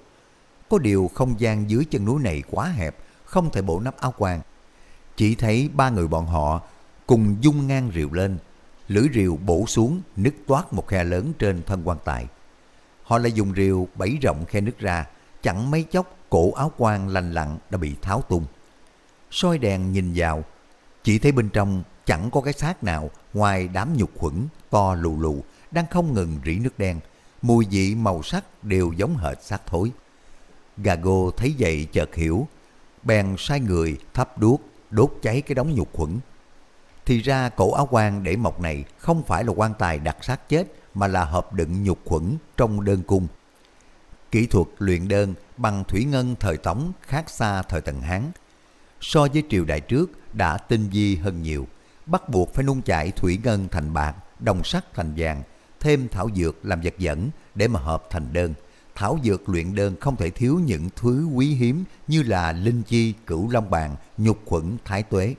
Có điều không gian dưới chân núi này quá hẹp, không thể bổ nắp áo quan. Chỉ thấy ba người bọn họ cùng dung ngang rìu lên, lưỡi rìu bổ xuống nứt toát một khe lớn trên thân quan tài. Họ lại dùng rìu bẫy rộng khe nứt ra, chẳng mấy chốc cổ áo quan lành lặn đã bị tháo tung. soi đèn nhìn vào, chỉ thấy bên trong chẳng có cái xác nào ngoài đám nhục khuẩn, to lù lù, đang không ngừng rỉ nước đen, mùi vị màu sắc đều giống hệt xác thối. Gago thấy vậy chợt hiểu, bèn sai người thắp đuốc, đốt cháy cái đống nhục khuẩn. Thì ra cổ áo quan để mộc này không phải là quan tài đặt xác chết mà là hộp đựng nhục khuẩn trong đơn cung. Kỹ thuật luyện đơn bằng thủy ngân thời Tống khác xa thời Tần Hán. So với triều đại trước đã tinh vi hơn nhiều bắt buộc phải nung chảy thủy ngân thành bạc, đồng sắt thành vàng, thêm thảo dược làm vật dẫn để mà hợp thành đơn. Thảo dược luyện đơn không thể thiếu những thứ quý hiếm như là linh chi, cửu long bàn, nhục khuẩn, thái tuế.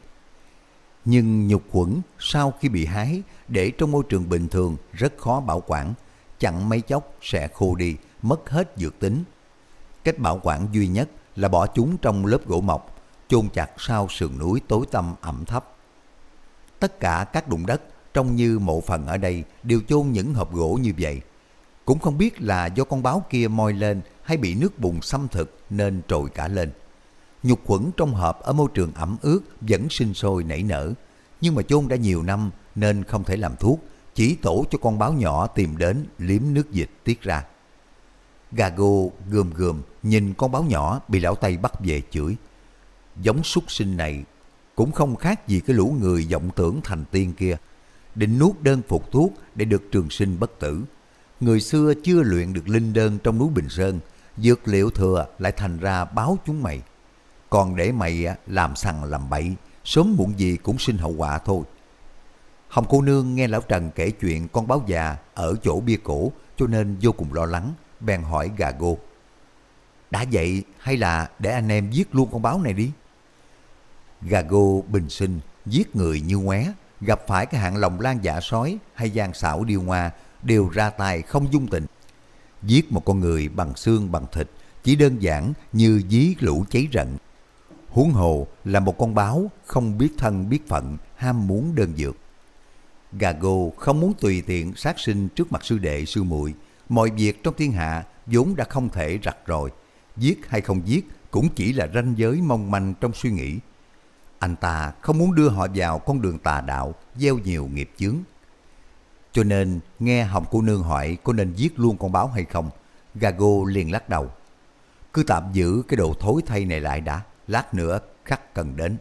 Nhưng nhục khuẩn sau khi bị hái để trong môi trường bình thường rất khó bảo quản, chẳng mấy chốc sẽ khô đi, mất hết dược tính. Cách bảo quản duy nhất là bỏ chúng trong lớp gỗ mọc, chôn chặt sau sườn núi tối tăm ẩm thấp tất cả các đụng đất trông như mộ phần ở đây đều chôn những hộp gỗ như vậy. Cũng không biết là do con báo kia moi lên hay bị nước bùn xâm thực nên trồi cả lên. Nhục khuẩn trong hộp ở môi trường ẩm ướt vẫn sinh sôi nảy nở, nhưng mà chôn đã nhiều năm nên không thể làm thuốc, chỉ tổ cho con báo nhỏ tìm đến liếm nước dịch tiết ra. Gago gườm gườm nhìn con báo nhỏ bị lão tay bắt về chửi. Giống súc sinh này cũng không khác gì cái lũ người vọng tưởng thành tiên kia, định nuốt đơn phục thuốc để được trường sinh bất tử. Người xưa chưa luyện được linh đơn trong núi Bình Sơn, dược liệu thừa lại thành ra báo chúng mày. Còn để mày làm sằng làm bậy, sớm muộn gì cũng sinh hậu quả thôi. Hồng cô nương nghe lão Trần kể chuyện con báo già ở chỗ bia cổ cho nên vô cùng lo lắng, bèn hỏi gà gô. Đã vậy hay là để anh em giết luôn con báo này đi? Gago bình sinh, giết người như ngoé, gặp phải cái hạng lòng lan giả sói hay gian xảo điêu ngoa đều ra tay không dung tình. Giết một con người bằng xương bằng thịt chỉ đơn giản như dí lũ cháy rận. Huống hồ là một con báo không biết thân biết phận, ham muốn đơn dược. Gago không muốn tùy tiện sát sinh trước mặt sư đệ sư muội, mọi việc trong thiên hạ vốn đã không thể rặt rồi, giết hay không giết cũng chỉ là ranh giới mong manh trong suy nghĩ, anh ta không muốn đưa họ vào con đường tà đạo, gieo nhiều nghiệp chướng. Cho nên nghe Hồng Cô Nương hỏi có nên giết luôn con báo hay không, Gago liền lắc đầu. Cứ tạm giữ cái đồ thối thay này lại đã, lát nữa khắc cần đến.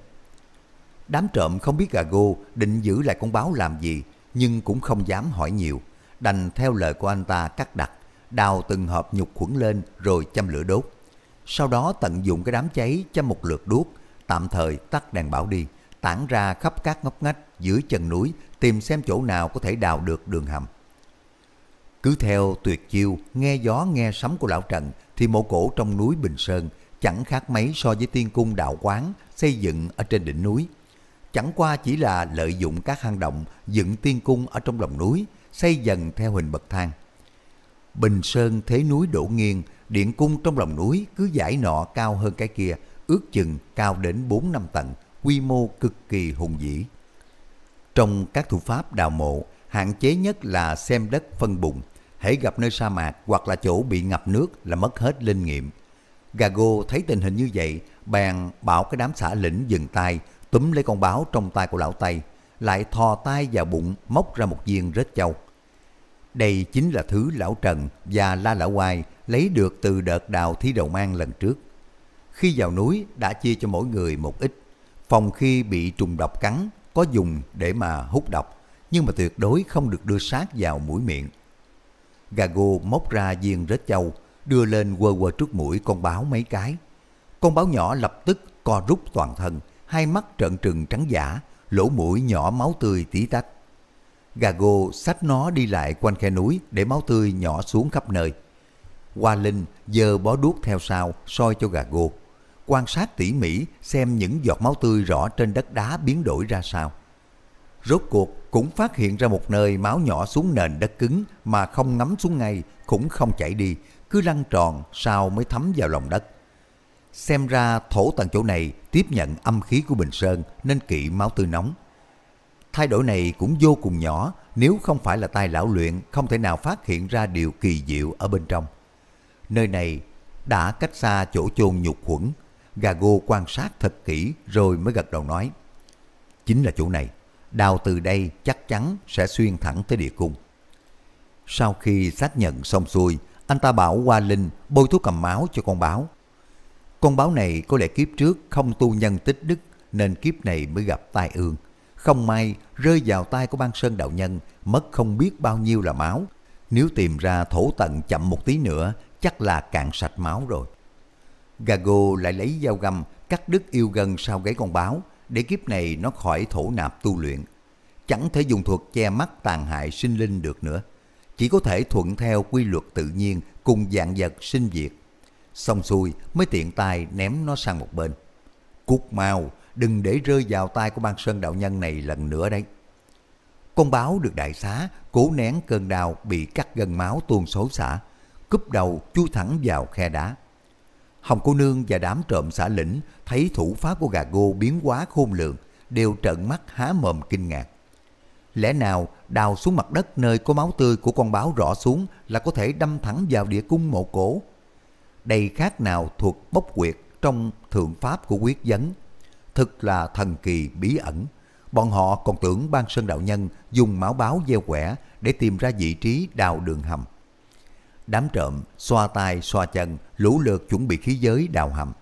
Đám trộm không biết Gago định giữ lại con báo làm gì, nhưng cũng không dám hỏi nhiều. Đành theo lời của anh ta cắt đặt, đào từng hộp nhục khuẩn lên rồi châm lửa đốt. Sau đó tận dụng cái đám cháy châm một lượt đuốc, tạm thời tắt đèn bảo đi, tản ra khắp các ngóc ngách dưới chân núi tìm xem chỗ nào có thể đào được đường hầm. Cứ theo tuyệt chiêu, nghe gió nghe sấm của lão Trần thì mộ cổ trong núi Bình Sơn chẳng khác mấy so với tiên cung đạo quán xây dựng ở trên đỉnh núi. Chẳng qua chỉ là lợi dụng các hang động dựng tiên cung ở trong lòng núi, xây dần theo hình bậc thang. Bình Sơn thế núi đổ nghiêng, điện cung trong lòng núi cứ giải nọ cao hơn cái kia, ước chừng cao đến 4-5 tầng, quy mô cực kỳ hùng vĩ. Trong các thủ pháp đào mộ, hạn chế nhất là xem đất phân bùn, hãy gặp nơi sa mạc hoặc là chỗ bị ngập nước là mất hết linh nghiệm. Gago thấy tình hình như vậy, bèn bảo cái đám xã lĩnh dừng tay, túm lấy con báo trong tay của lão Tây, lại thò tay vào bụng móc ra một viên rết châu. Đây chính là thứ lão Trần và La Lão Hoài lấy được từ đợt đào thi đầu mang lần trước. Khi vào núi đã chia cho mỗi người một ít. Phòng khi bị trùng độc cắn có dùng để mà hút độc, nhưng mà tuyệt đối không được đưa sát vào mũi miệng. Gago móc ra viên rết châu, đưa lên quơ quơ trước mũi con báo mấy cái. Con báo nhỏ lập tức co rút toàn thân, hai mắt trợn trừng trắng giả, lỗ mũi nhỏ máu tươi tí tách. Gago xách nó đi lại quanh khe núi để máu tươi nhỏ xuống khắp nơi. Hoa Linh giờ bó đuốc theo sau soi cho Gago quan sát tỉ mỉ xem những giọt máu tươi rõ trên đất đá biến đổi ra sao. Rốt cuộc cũng phát hiện ra một nơi máu nhỏ xuống nền đất cứng mà không ngấm xuống ngay, cũng không chảy đi, cứ lăn tròn sao mới thấm vào lòng đất. Xem ra thổ tầng chỗ này tiếp nhận âm khí của Bình Sơn nên kỵ máu tươi nóng. Thay đổi này cũng vô cùng nhỏ, nếu không phải là tai lão luyện không thể nào phát hiện ra điều kỳ diệu ở bên trong. Nơi này đã cách xa chỗ chôn nhục quẩn, Gago quan sát thật kỹ rồi mới gật đầu nói. Chính là chỗ này, đào từ đây chắc chắn sẽ xuyên thẳng tới địa cung. Sau khi xác nhận xong xuôi, anh ta bảo Hoa Linh bôi thuốc cầm máu cho con báo. Con báo này có lẽ kiếp trước không tu nhân tích đức nên kiếp này mới gặp tai ương. Không may rơi vào tay của ban sơn đạo nhân mất không biết bao nhiêu là máu. Nếu tìm ra thổ tận chậm một tí nữa chắc là cạn sạch máu rồi. Gago lại lấy dao găm cắt đứt yêu gần sau gáy con báo để kiếp này nó khỏi thổ nạp tu luyện. Chẳng thể dùng thuật che mắt tàn hại sinh linh được nữa. Chỉ có thể thuận theo quy luật tự nhiên cùng dạng vật sinh diệt. Xong xuôi mới tiện tay ném nó sang một bên. Cút mau, đừng để rơi vào tay của ban sơn đạo nhân này lần nữa đấy. Con báo được đại xá, cố nén cơn đau bị cắt gần máu tuôn xấu xả. Cúp đầu chui thẳng vào khe đá. Hồng cô nương và đám trộm xã lĩnh thấy thủ pháp của gà gô biến quá khôn lường, đều trợn mắt há mồm kinh ngạc. Lẽ nào đào xuống mặt đất nơi có máu tươi của con báo rõ xuống là có thể đâm thẳng vào địa cung mộ cổ? Đây khác nào thuộc bốc quyệt trong thượng pháp của quyết vấn. Thực là thần kỳ bí ẩn. Bọn họ còn tưởng ban sơn đạo nhân dùng máu báo gieo quẻ để tìm ra vị trí đào đường hầm đám trộm xoa tay xoa chân, lũ lượt chuẩn bị khí giới đào hầm.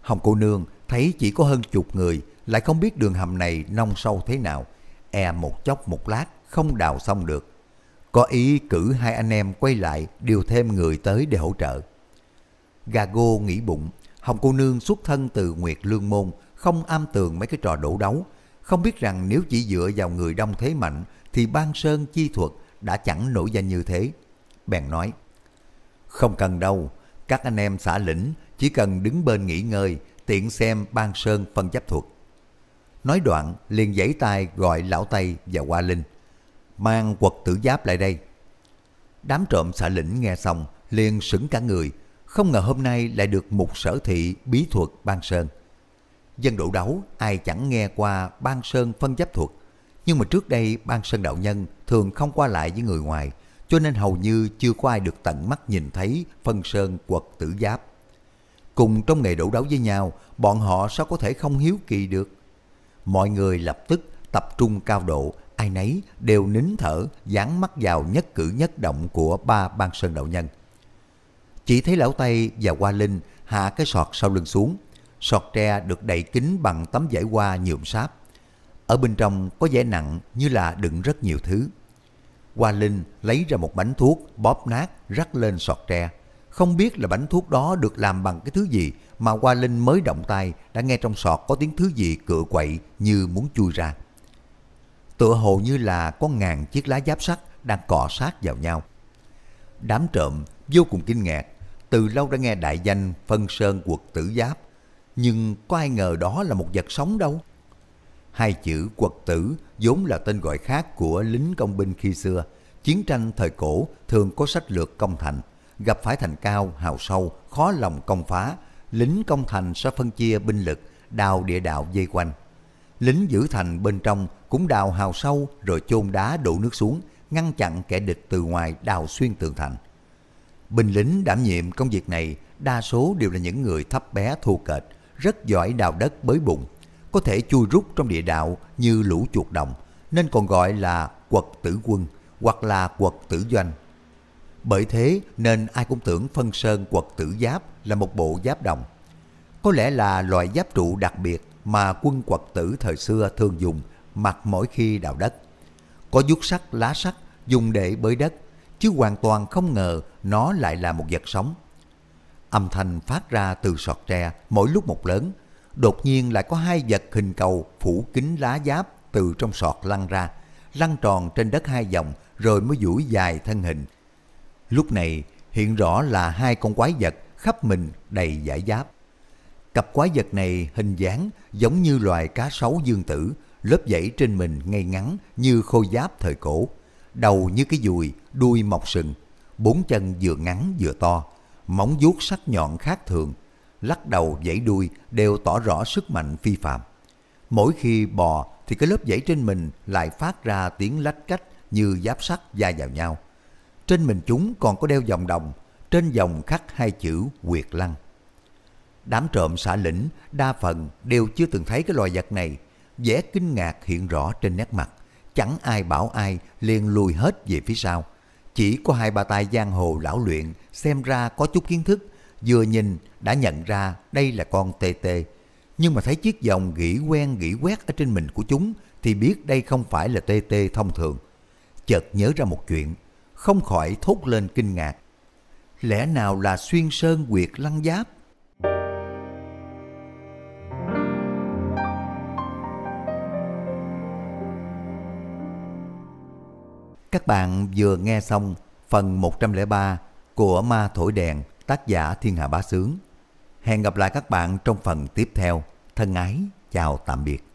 Hồng cô nương thấy chỉ có hơn chục người, lại không biết đường hầm này nông sâu thế nào, e một chốc một lát không đào xong được. Có ý cử hai anh em quay lại điều thêm người tới để hỗ trợ. Gà gô nghĩ bụng, Hồng cô nương xuất thân từ Nguyệt Lương Môn, không am tường mấy cái trò đổ đấu, không biết rằng nếu chỉ dựa vào người đông thế mạnh thì Ban Sơn chi thuật đã chẳng nổi danh như thế. Bèn nói, không cần đâu, các anh em xã lĩnh chỉ cần đứng bên nghỉ ngơi, tiện xem ban sơn phân chấp thuật. Nói đoạn, liền giãy tay gọi lão Tây và Hoa Linh. Mang quật tử giáp lại đây. Đám trộm xã lĩnh nghe xong, liền sững cả người. Không ngờ hôm nay lại được một sở thị bí thuật ban sơn. Dân độ đấu, ai chẳng nghe qua ban sơn phân chấp thuật. Nhưng mà trước đây ban sơn đạo nhân thường không qua lại với người ngoài, cho nên hầu như chưa có ai được tận mắt nhìn thấy phân sơn quật tử giáp. Cùng trong nghề đấu đấu với nhau, bọn họ sao có thể không hiếu kỳ được. Mọi người lập tức tập trung cao độ, ai nấy đều nín thở, dán mắt vào nhất cử nhất động của ba ban sơn đạo nhân. Chỉ thấy lão Tây và Hoa Linh hạ cái sọt sau lưng xuống, sọt tre được đậy kín bằng tấm vải hoa nhuộm sáp. Ở bên trong có vẻ nặng như là đựng rất nhiều thứ. Hoa Linh lấy ra một bánh thuốc, bóp nát, rắc lên sọt tre. Không biết là bánh thuốc đó được làm bằng cái thứ gì mà Hoa Linh mới động tay đã nghe trong sọt có tiếng thứ gì cựa quậy như muốn chui ra. Tựa hồ như là có ngàn chiếc lá giáp sắt đang cọ sát vào nhau. Đám trộm vô cùng kinh ngạc, từ lâu đã nghe đại danh phân sơn quật tử giáp. Nhưng có ai ngờ đó là một vật sống đâu. Hai chữ quật tử vốn là tên gọi khác của lính công binh khi xưa. Chiến tranh thời cổ thường có sách lược công thành. Gặp phải thành cao, hào sâu, khó lòng công phá, lính công thành sẽ phân chia binh lực, đào địa đạo dây quanh. Lính giữ thành bên trong cũng đào hào sâu rồi chôn đá đổ nước xuống, ngăn chặn kẻ địch từ ngoài đào xuyên tường thành. Binh lính đảm nhiệm công việc này đa số đều là những người thấp bé thô kệch, rất giỏi đào đất bới bụng có thể chui rút trong địa đạo như lũ chuột đồng, nên còn gọi là quật tử quân hoặc là quật tử doanh. Bởi thế nên ai cũng tưởng phân sơn quật tử giáp là một bộ giáp đồng. Có lẽ là loại giáp trụ đặc biệt mà quân quật tử thời xưa thường dùng mặc mỗi khi đào đất. Có vuốt sắt, lá sắt dùng để bới đất, chứ hoàn toàn không ngờ nó lại là một vật sống. Âm thanh phát ra từ sọt tre mỗi lúc một lớn đột nhiên lại có hai vật hình cầu phủ kính lá giáp từ trong sọt lăn ra, lăn tròn trên đất hai vòng rồi mới duỗi dài thân hình. Lúc này hiện rõ là hai con quái vật khắp mình đầy giải giáp. Cặp quái vật này hình dáng giống như loài cá sấu dương tử, lớp vảy trên mình ngay ngắn như khôi giáp thời cổ. Đầu như cái dùi, đuôi mọc sừng, bốn chân vừa ngắn vừa to, móng vuốt sắc nhọn khác thường, lắc đầu dãy đuôi đều tỏ rõ sức mạnh phi phạm. Mỗi khi bò thì cái lớp dãy trên mình lại phát ra tiếng lách cách như giáp sắt da vào nhau. Trên mình chúng còn có đeo vòng đồng, trên vòng khắc hai chữ quyệt lăng. Đám trộm xã lĩnh đa phần đều chưa từng thấy cái loài vật này, vẻ kinh ngạc hiện rõ trên nét mặt. Chẳng ai bảo ai liền lùi hết về phía sau. Chỉ có hai ba tay giang hồ lão luyện xem ra có chút kiến thức vừa nhìn đã nhận ra đây là con tê tê. Nhưng mà thấy chiếc vòng gỉ quen gỉ quét ở trên mình của chúng thì biết đây không phải là tê tê thông thường. Chợt nhớ ra một chuyện, không khỏi thốt lên kinh ngạc. Lẽ nào là xuyên sơn quyệt lăng giáp? Các bạn vừa nghe xong phần 103 của Ma Thổi Đèn tác giả Thiên Hạ Bá Sướng. Hẹn gặp lại các bạn trong phần tiếp theo. Thân ái, chào tạm biệt.